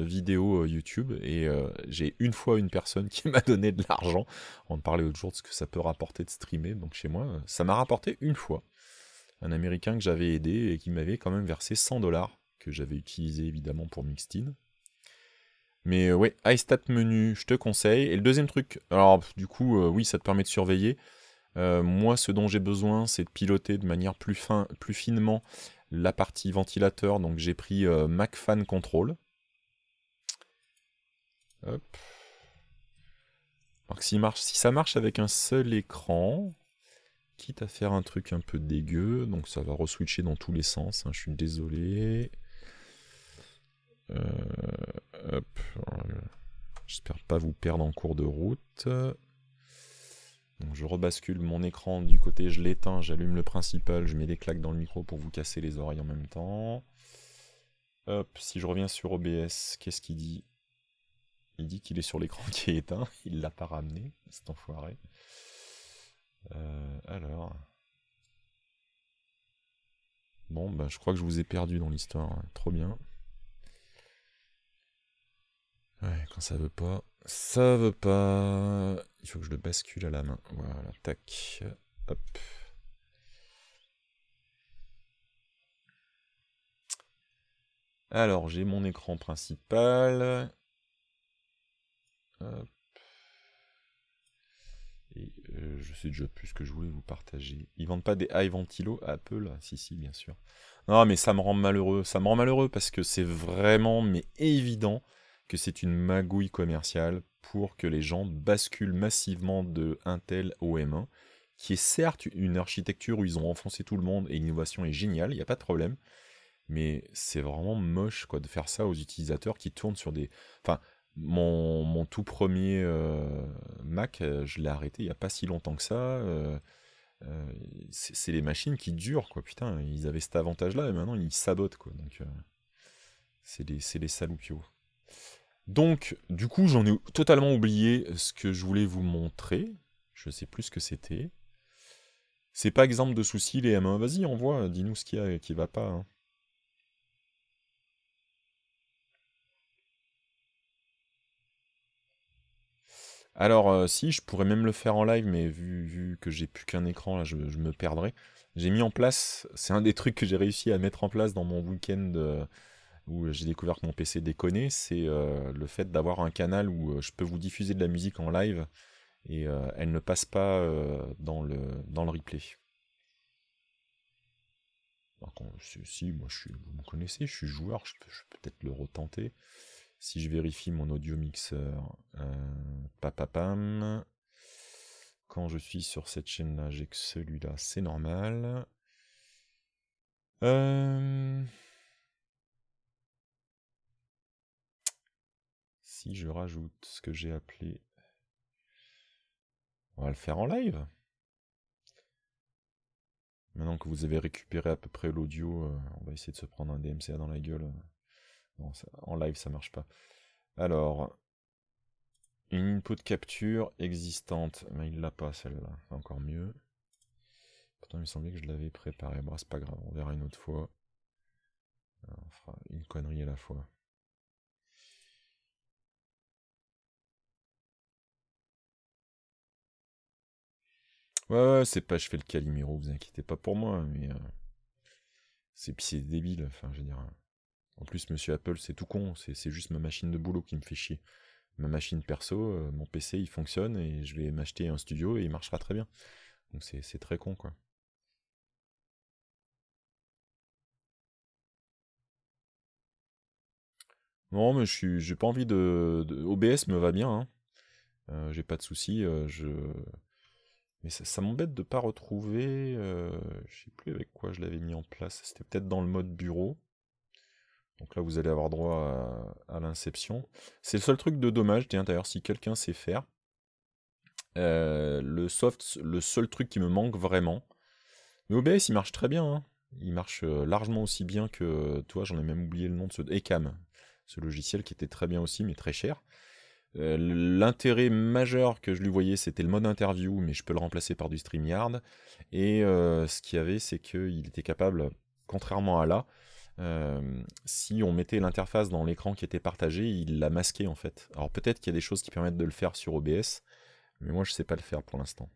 vidéos YouTube et j'ai une fois une personne qui m'a donné de l'argent. On parlait l'autre jour de ce que ça peut rapporter de streamer, donc chez moi, ça m'a rapporté une fois. Un Américain que j'avais aidé et qui m'avait quand même versé 100 dollars, que j'avais utilisé évidemment pour Mixtine, mais euh, ouais, iStat menu, je te conseille. Et le deuxième truc, alors du coup, euh, oui, ça te permet de surveiller. Euh, moi, ce dont j'ai besoin, c'est de piloter de manière plus, fin, plus finement la partie ventilateur. Donc j'ai pris MacFan Control. Hop. si, marche, si ça marche avec un seul écran, quitte à faire un truc un peu dégueu, donc ça va reswitcher dans tous les sens, hein, je suis désolé. Euh, euh, j'espère pas vous perdre en cours de route. je rebascule mon écran du côté, je l'éteins, j'allume le principal, je mets des claques dans le micro pour vous casser les oreilles en même temps. Hop, si je reviens sur OBS, qu'est-ce qu'il dit Il dit qu'il est sur l'écran qui est éteint, il l'a pas ramené, cet enfoiré. Euh, alors... Bon, bah, je crois que je vous ai perdu dans l'histoire, hein. trop bien. Ouais, quand ça veut pas, ça veut pas. Il faut que je le bascule à la main. Voilà, tac, hop. Alors, j'ai mon écran principal. Hop. Et euh, je sais déjà plus ce que je voulais vous partager. Ils vendent pas des high ventilo à Apple Si, si, bien sûr. Non, mais ça me rend malheureux. Ça me rend malheureux parce que c'est vraiment, mais évident que c'est une magouille commerciale pour que les gens basculent massivement de Intel au m 1 qui est certes une architecture où ils ont enfoncé tout le monde et l'innovation est géniale, il n'y a pas de problème, mais c'est vraiment moche quoi de faire ça aux utilisateurs qui tournent sur des... Enfin, mon, tout premier euh, Mac, euh, je l'ai arrêté il n'y a pas si longtemps que ça. Euh, c'est les machines qui durent, quoi. Putain, ils avaient cet avantage-là et maintenant ils sabotent, quoi. Donc, c'est des, des donc, du coup, j'en ai totalement oublié ce que je voulais vous montrer. Je ne sais plus ce que c'était. C'est pas exemple de souci, les M1. Vas-y, envoie, dis-nous ce qu'il y a qui va pas. Hein. Alors, euh, si, je pourrais même le faire en live, mais vu, vu que j'ai plus qu'un écran, là, je, me perdrai. J'ai mis en place, c'est un des trucs que j'ai réussi à mettre en place dans mon week-end euh, où euh, j'ai découvert que mon PC déconnait, c'est euh, le fait d'avoir un canal où euh, je peux vous diffuser de la musique en live et elle ne passe pas dans, le, dans le replay. si, moi je suis, vous me connaissez, je suis joueur, je peux, peut-être le retenter. Si je vérifie mon audio mixeur, papapam. Quand je suis sur cette chaîne-là, j'ai que celui-là, c'est normal. je rajoute ce que j'ai appelé... On va le faire en live. Maintenant que vous avez récupéré à peu près l'audio, euh, on va essayer de se prendre un DMCA dans la gueule. en live, ça marche pas. Alors, une de capture existante. Mais il l'a pas celle-là, encore mieux. Pourtant, il me semblait que je l'avais préparé. Bon, c'est pas grave, on verra une autre fois. on fera une connerie à la fois. Ouais, ouais, c'est pas je fais le Calimero, vous inquiétez pas pour moi, mais. Euh, c'est débile, enfin, je veux dire. En plus, monsieur Apple, c'est tout con, c'est juste ma machine de boulot qui me fait chier. Ma machine perso, euh, mon PC, il fonctionne et je vais m'acheter un studio et il marchera très bien. Donc c'est très con, quoi. Non, mais je j'ai pas envie de, OBS me va bien. Hein. Euh, j'ai pas de soucis. je, mais ça, m'embête de pas retrouver. je euh, je sais plus avec quoi je l'avais mis en place. C'était peut-être dans le mode bureau. Donc là, vous allez avoir droit à, l'inception. C'est le seul truc de dommage. D'ailleurs, si quelqu'un sait faire, euh, le soft, le seul truc qui me manque vraiment. Mais OBS, il marche très bien. Hein. Il marche euh, largement aussi bien que. Toi, j'en ai même oublié le nom de ce. Ecam. Ce logiciel qui était très bien aussi, mais très cher. Euh, l'intérêt majeur que je lui voyais, c'était le mode interview, mais je peux le remplacer par du StreamYard. Et euh, ce qu'il y avait, c'est qu'il était capable, contrairement à là, euh, si on mettait l'interface dans l'écran qui était partagé, il la masquait en fait. Alors peut-être qu'il y a des choses qui permettent de le faire sur OBS, mais moi je sais pas le faire pour l'instant.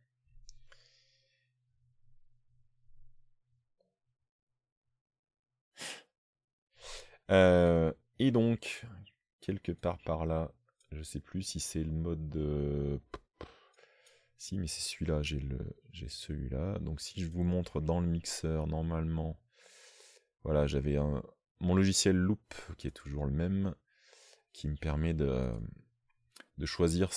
et donc, quelque part par là, je sais plus si c'est le mode de... Si, mais c'est celui-là, j'ai le... celui-là. Donc si je vous montre dans le mixeur, normalement, voilà, j'avais mon logiciel loop, qui est toujours le même, qui me permet de, de choisir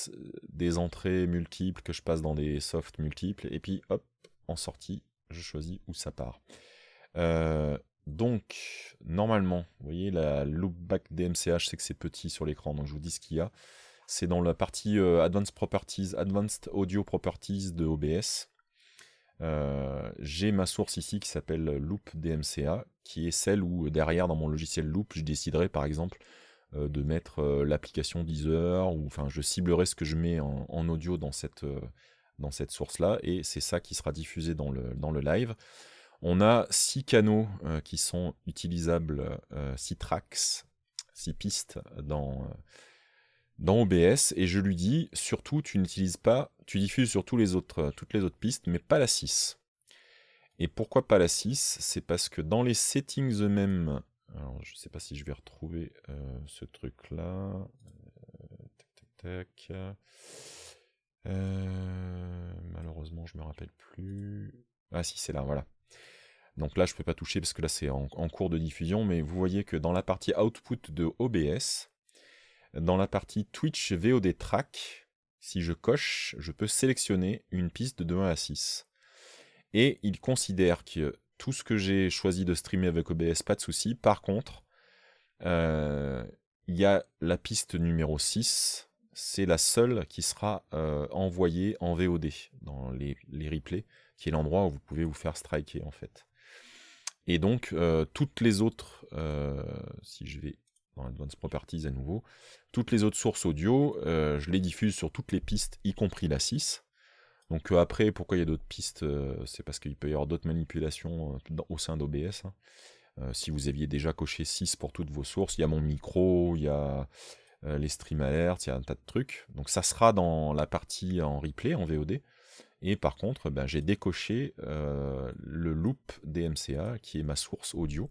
des entrées multiples que je passe dans des softs multiples, et puis hop, en sortie, je choisis où ça part. Euh, donc, normalement, vous voyez, la loopback DMCH, c'est que c'est petit sur l'écran, donc je vous dis ce qu'il y a. C'est dans la partie euh, Advanced Properties, Advanced Audio Properties de OBS. Euh, j'ai ma source ici qui s'appelle Loop DMCA, qui est celle où euh, derrière dans mon logiciel Loop, je déciderai par exemple de mettre l'application Deezer, ou enfin je ciblerai ce que je mets en, audio dans cette, source-là, et c'est ça qui sera diffusé dans le live. On a six canaux euh, qui sont utilisables, euh, six tracks, six pistes dans, euh, dans OBS, et je lui dis surtout tu n'utilises pas, tu diffuses sur tous les autres, toutes les autres pistes, mais pas la 6. Et pourquoi pas la 6 C'est parce que dans les settings eux-mêmes, alors je ne sais pas si je vais retrouver ce truc-là, malheureusement, je ne me rappelle plus. Ah si, c'est là, voilà. Donc là, je ne peux pas toucher parce que là, c'est en, cours de diffusion, mais vous voyez que dans la partie output de OBS, dans la partie Twitch VOD track, si je coche, je peux sélectionner une piste de 1 à 6. Et il considère que tout ce que j'ai choisi de streamer avec OBS, pas de souci. Par contre, euh, il y a la piste numéro 6, c'est la seule qui sera euh, envoyée en VOD dans les replays, qui est l'endroit où vous pouvez vous faire striker en fait. Et donc, euh, toutes les autres, euh, si je vais dans Advanced Properties à nouveau, toutes les autres sources audio, euh, je les diffuse sur toutes les pistes, y compris la 6. Donc après, pourquoi il y a d'autres pistes C'est parce qu'il peut y avoir d'autres manipulations au sein d'OBS. Hein. si vous aviez déjà coché 6 pour toutes vos sources, il y a mon micro, il y a les stream alerts, il y a un tas de trucs. Donc ça sera dans la partie en replay, en VOD. Et par contre, ben, j'ai décoché euh, le loop DMCA qui est ma source audio.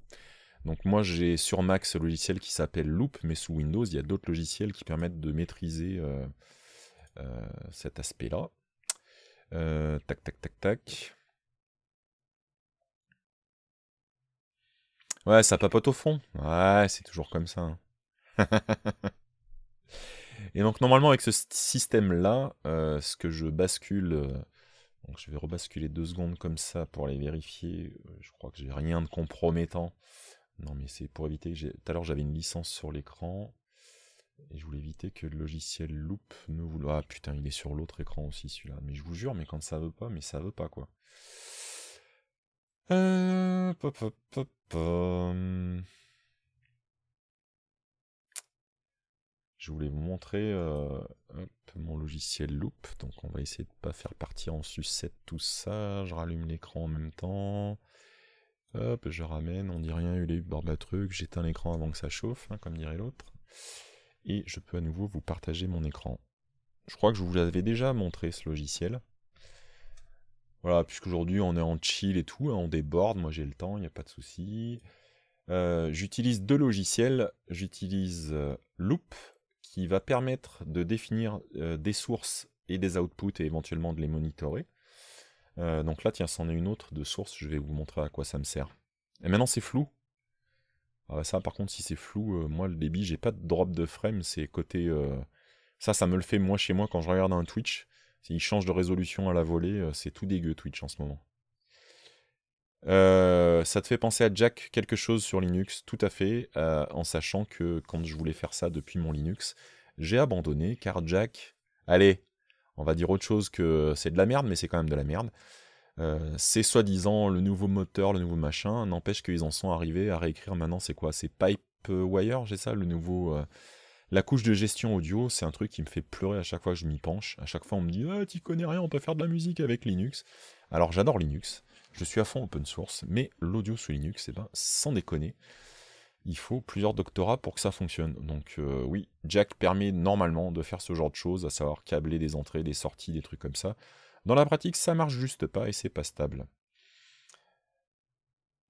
Donc moi j'ai sur Mac ce logiciel qui s'appelle Loop, mais sous Windows il y a d'autres logiciels qui permettent de maîtriser euh, euh, cet aspect-là. tac tac tac tac. Ouais, ça papote au fond. Ouais, c'est toujours comme ça. Hein. Et donc normalement avec ce système-là, ce que je bascule donc je vais rebasculer deux secondes comme ça pour les vérifier. Euh, je crois que j'ai rien de compromettant. Non mais c'est pour éviter. que Tout à l'heure j'avais une licence sur l'écran. Et je voulais éviter que le logiciel loop ne voulait. Ah putain, il est sur l'autre écran aussi celui-là. Mais je vous jure, mais quand ça veut pas, mais ça veut pas quoi. Euh, hum. je voulais vous montrer euh, mon logiciel loop. Donc on va essayer de ne pas faire partir en sucette tout ça. Je rallume l'écran en même temps. Hop, je ramène, on dit rien, Il eu les barbatruc, j'éteins l'écran avant que ça chauffe, hein, comme dirait l'autre. Et je peux à nouveau vous partager mon écran. Je crois que je vous avais déjà montré ce logiciel. Voilà, puisqu'aujourd'hui on est en chill et tout, hein, on déborde, moi j'ai le temps, il n'y a pas de souci. Euh, j'utilise deux logiciels, j'utilise euh, Loop, qui va permettre de définir euh, des sources et des outputs et éventuellement de les monitorer. Euh, donc là, tiens, c'en est une autre de source, je vais vous montrer à quoi ça me sert. Et maintenant, c'est flou. Ah, ça, par contre, si c'est flou, euh, moi, le débit, j'ai pas de drop de frame, c'est côté... ça, ça me le fait, moi, chez moi, quand je regarde un Twitch. S'il change de résolution à la volée, c'est tout dégueu, Twitch, en ce moment. Euh, ça te fait penser à Jack quelque chose sur Linux, tout à fait, euh, en sachant que quand je voulais faire ça depuis mon Linux, j'ai abandonné car Jack, allez, on va dire autre chose que c'est de la merde, mais c'est quand même de la merde. Euh, c'est soi-disant le nouveau moteur, le nouveau machin, n'empêche qu'ils en sont arrivés à réécrire maintenant, c'est quoi C'est Pipewire, j'ai ça, le nouveau. la couche de gestion audio, c'est un truc qui me fait pleurer à chaque fois que je m'y penche. À chaque fois, on me dit Ah, connais rien, on peut faire de la musique avec Linux. Alors, j'adore Linux je suis à fond open source, mais l'audio sous Linux, eh ben, sans déconner, il faut plusieurs doctorats pour que ça fonctionne. Donc euh, oui, Jack permet normalement de faire ce genre de choses, à savoir câbler des entrées, des sorties, des trucs comme ça. Dans la pratique, ça marche juste pas et c'est pas stable.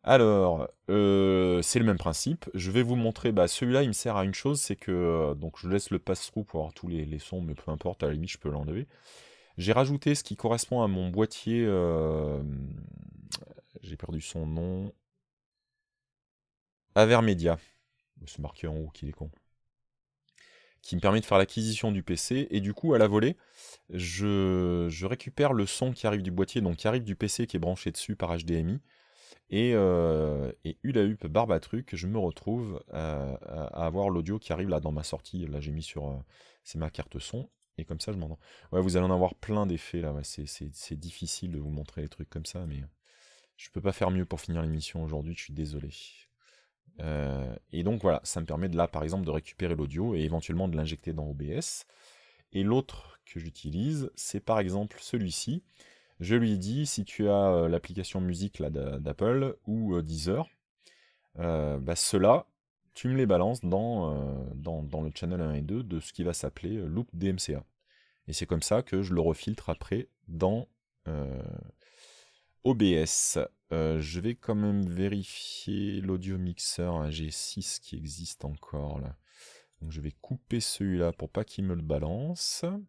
Alors, euh, c'est le même principe. Je vais vous montrer, bah, celui-là, il me sert à une chose, c'est que, euh, donc je laisse le pass-through pour avoir tous les, sons, mais peu importe, à la limite, je peux l'enlever. J'ai rajouté ce qui correspond à mon boîtier j'ai perdu son nom. Avermedia. Oh, c'est marqué en haut qu'il est con. Qui me permet de faire l'acquisition du PC. Et du coup, à la volée, je, récupère le son qui arrive du boîtier, donc qui arrive du PC qui est branché dessus par HDMI. Et, euh, et Barbatruc, je me retrouve euh, à, avoir l'audio qui arrive là dans ma sortie. Là, j'ai mis sur. Euh, c'est ma carte son. Et comme ça, je m'entends. Ouais, vous allez en avoir plein d'effets là. c'est difficile de vous montrer les trucs comme ça, mais. Euh, je peux pas faire mieux pour finir l'émission aujourd'hui, je suis désolé. Euh, et donc voilà, ça me permet de là par exemple de récupérer l'audio et éventuellement de l'injecter dans OBS. Et l'autre que j'utilise, c'est par exemple celui-ci. Je lui dis si tu as euh, l'application musique d'Apple ou euh, Deezer, bah, ceux-là, tu me les balances dans, dans, dans, le channel 1 et 2 de ce qui va s'appeler loop DMCA. Et c'est comme ça que je le refiltre après dans OBS. Euh, je vais quand même vérifier l'audio mixeur. Hein. J'ai 6 qui existe encore là. Donc je vais couper celui-là pour pas qu'il me le balance. Parce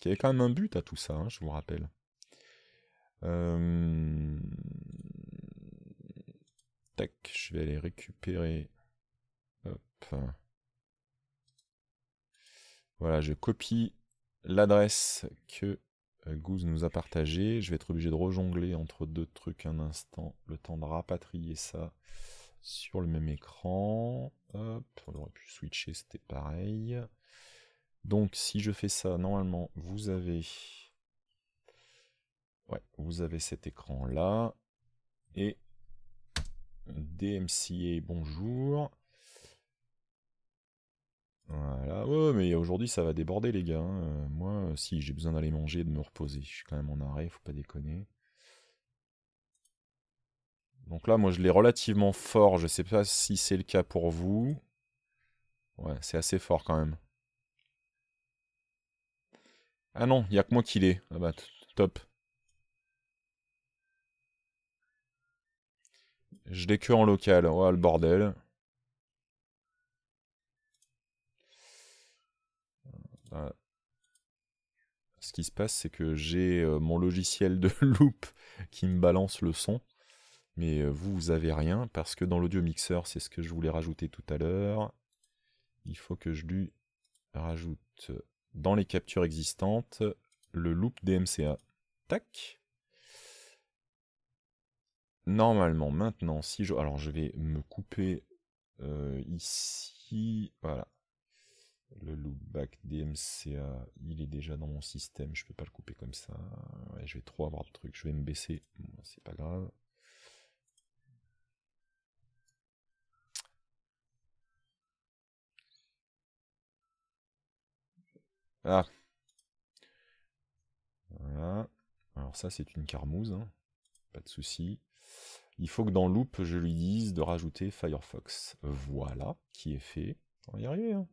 qu'il y avait quand même un but à tout ça, hein, je vous rappelle. Euh, tac, je vais aller récupérer. Voilà, je copie l'adresse que euh, Goose nous a partagé. Je vais être obligé de rejongler entre deux trucs un instant, le temps de rapatrier ça sur le même écran. Hop, on aurait pu switcher, c'était pareil. Donc si je fais ça, normalement, vous avez... Ouais, vous avez cet écran là. Et DMCA, bonjour. Voilà, ouais, mais aujourd'hui ça va déborder les gars. Hein. Euh, moi, euh, si j'ai besoin d'aller manger, de me reposer, je suis quand même en arrêt, faut pas déconner. Donc là, moi je l'ai relativement fort, je sais pas si c'est le cas pour vous. Ouais, c'est assez fort quand même. Ah non, il a que moi qui l'ai. Ah bah, top. Je l'ai que en local, ouais, le bordel. Ce qui se passe, c'est que j'ai euh, mon logiciel de loop qui me balance le son, mais euh, vous, vous avez rien, parce que dans l'audio mixeur, c'est ce que je voulais rajouter tout à l'heure, il faut que je lui rajoute euh, dans les captures existantes le loop DMCA. Tac. Normalement, maintenant, si je... Alors, je vais me couper ici. Voilà. Le loopback DMCA, il est déjà dans mon système, je peux pas le couper comme ça. je vais trop avoir de trucs, je vais me baisser, c'est pas grave. Ah Voilà. Alors ça c'est une carmouse. Hein. pas de souci. Il faut que dans Loop, je lui dise de rajouter Firefox. Voilà, qui est fait. On va y arriver. Hein.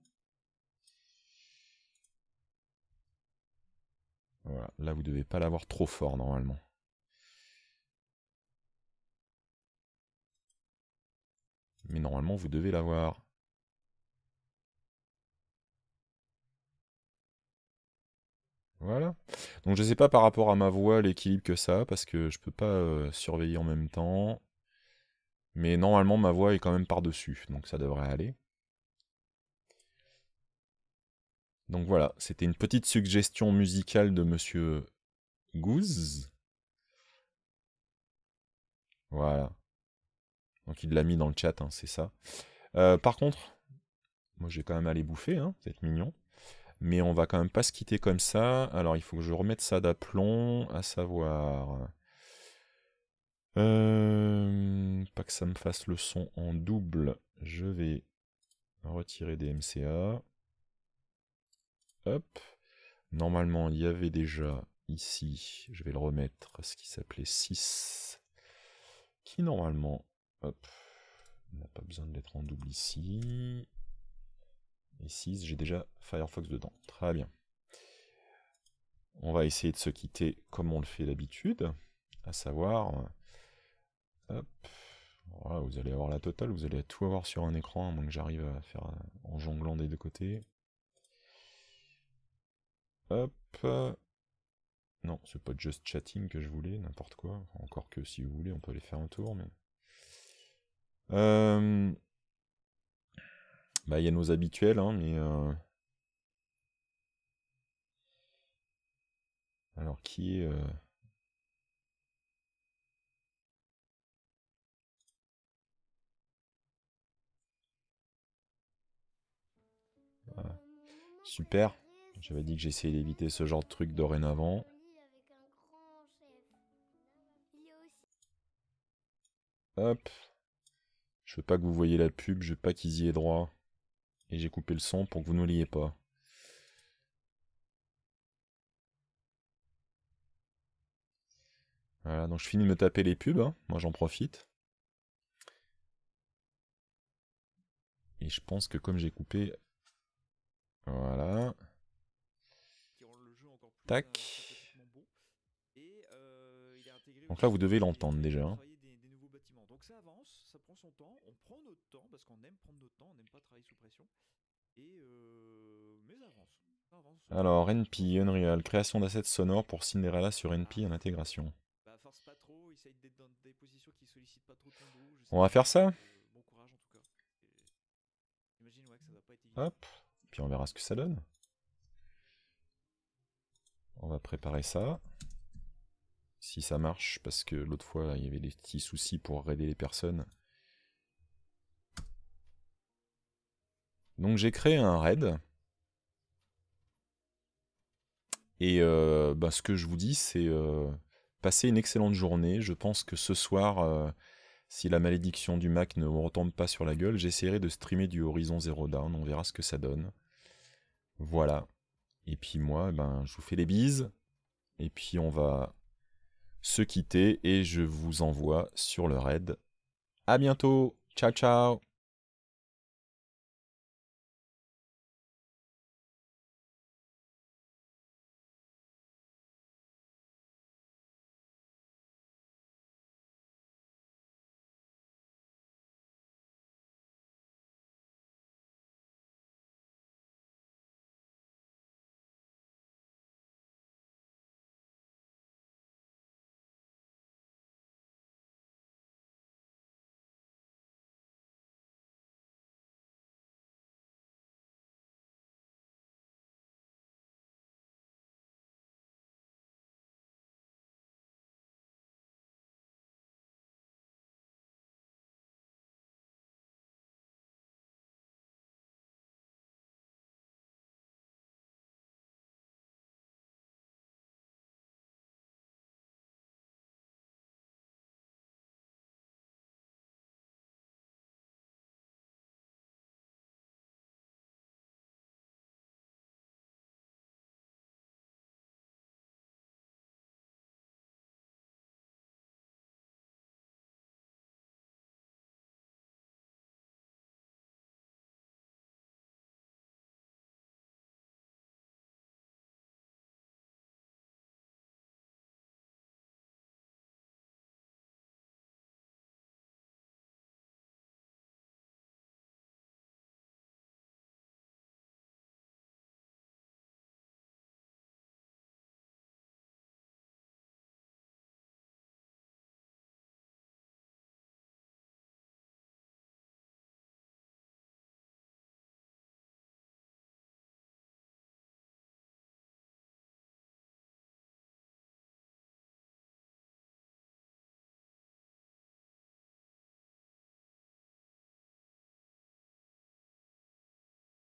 là vous devez pas l'avoir trop fort normalement. Mais normalement vous devez l'avoir. Voilà. Donc je sais pas par rapport à ma voix l'équilibre que ça a parce que je peux pas euh, surveiller en même temps. Mais normalement ma voix est quand même par-dessus, donc ça devrait aller. Donc voilà, c'était une petite suggestion musicale de Monsieur Goose. Voilà. Donc il l'a mis dans le chat, hein, c'est ça. Euh, par contre, moi j'ai quand même aller bouffer, hein, c'est mignon. Mais on va quand même pas se quitter comme ça. Alors il faut que je remette ça d'aplomb, à savoir... Euh, pas que ça me fasse le son en double, je vais retirer des MCA. Hop. Normalement, il y avait déjà ici, je vais le remettre, ce qui s'appelait 6, qui normalement, hop, n'a pas besoin d'être en double ici. Et 6, j'ai déjà Firefox dedans. Très bien. On va essayer de se quitter comme on le fait d'habitude, à savoir, hop, vous allez avoir la totale, vous allez tout avoir sur un écran, à moins que j'arrive à faire en jonglant des deux côtés. Hop. Non, c'est pas juste chatting que je voulais, n'importe quoi. Encore que si vous voulez, on peut aller faire un tour, mais. Euh, bah, il y a nos habituels, hein, mais. Euh. Alors, qui est. Euh. Ah, super. J'avais dit que j'essayais d'éviter ce genre de truc dorénavant. Hop. Je veux pas que vous voyez la pub, je veux pas qu'ils y aient droit. Et j'ai coupé le son pour que vous ne l'ayez pas. Voilà, donc je finis de me taper les pubs, hein. moi j'en profite. Et je pense que comme j'ai coupé... Voilà. Tac. Euh, euh, Donc là, vous devez l'entendre déjà. Hein. Donc ça avance, ça prend son temps, on prend notre temps parce qu'on aime prendre notre temps, on n'aime pas travailler sous pression. Et euh... mais avance. Ça avance. Alors NP, Unreal, création d'assets sonores pour Cinderella sur NP en intégration. Bah, force pas trop, essaye d'être dans des positions qui sollicitent pas trop ton dos. On va faire ça. Euh, bon courage en tout cas. J'imagine ouais, que ça va pas être évident. Hop, puis on verra ce que ça donne on va préparer ça. Si ça marche, parce que l'autre fois, il y avait des petits soucis pour raider les personnes. Donc j'ai créé un raid. Et euh, bah, ce que je vous dis, c'est euh, passer une excellente journée. Je pense que ce soir, euh, si la malédiction du Mac ne me retombe pas sur la gueule, j'essaierai de streamer du Horizon Zero Dawn. On verra ce que ça donne. Voilà. Et puis moi, ben, je vous fais les bises. Et puis on va se quitter et je vous envoie sur le raid. À bientôt. Ciao ciao.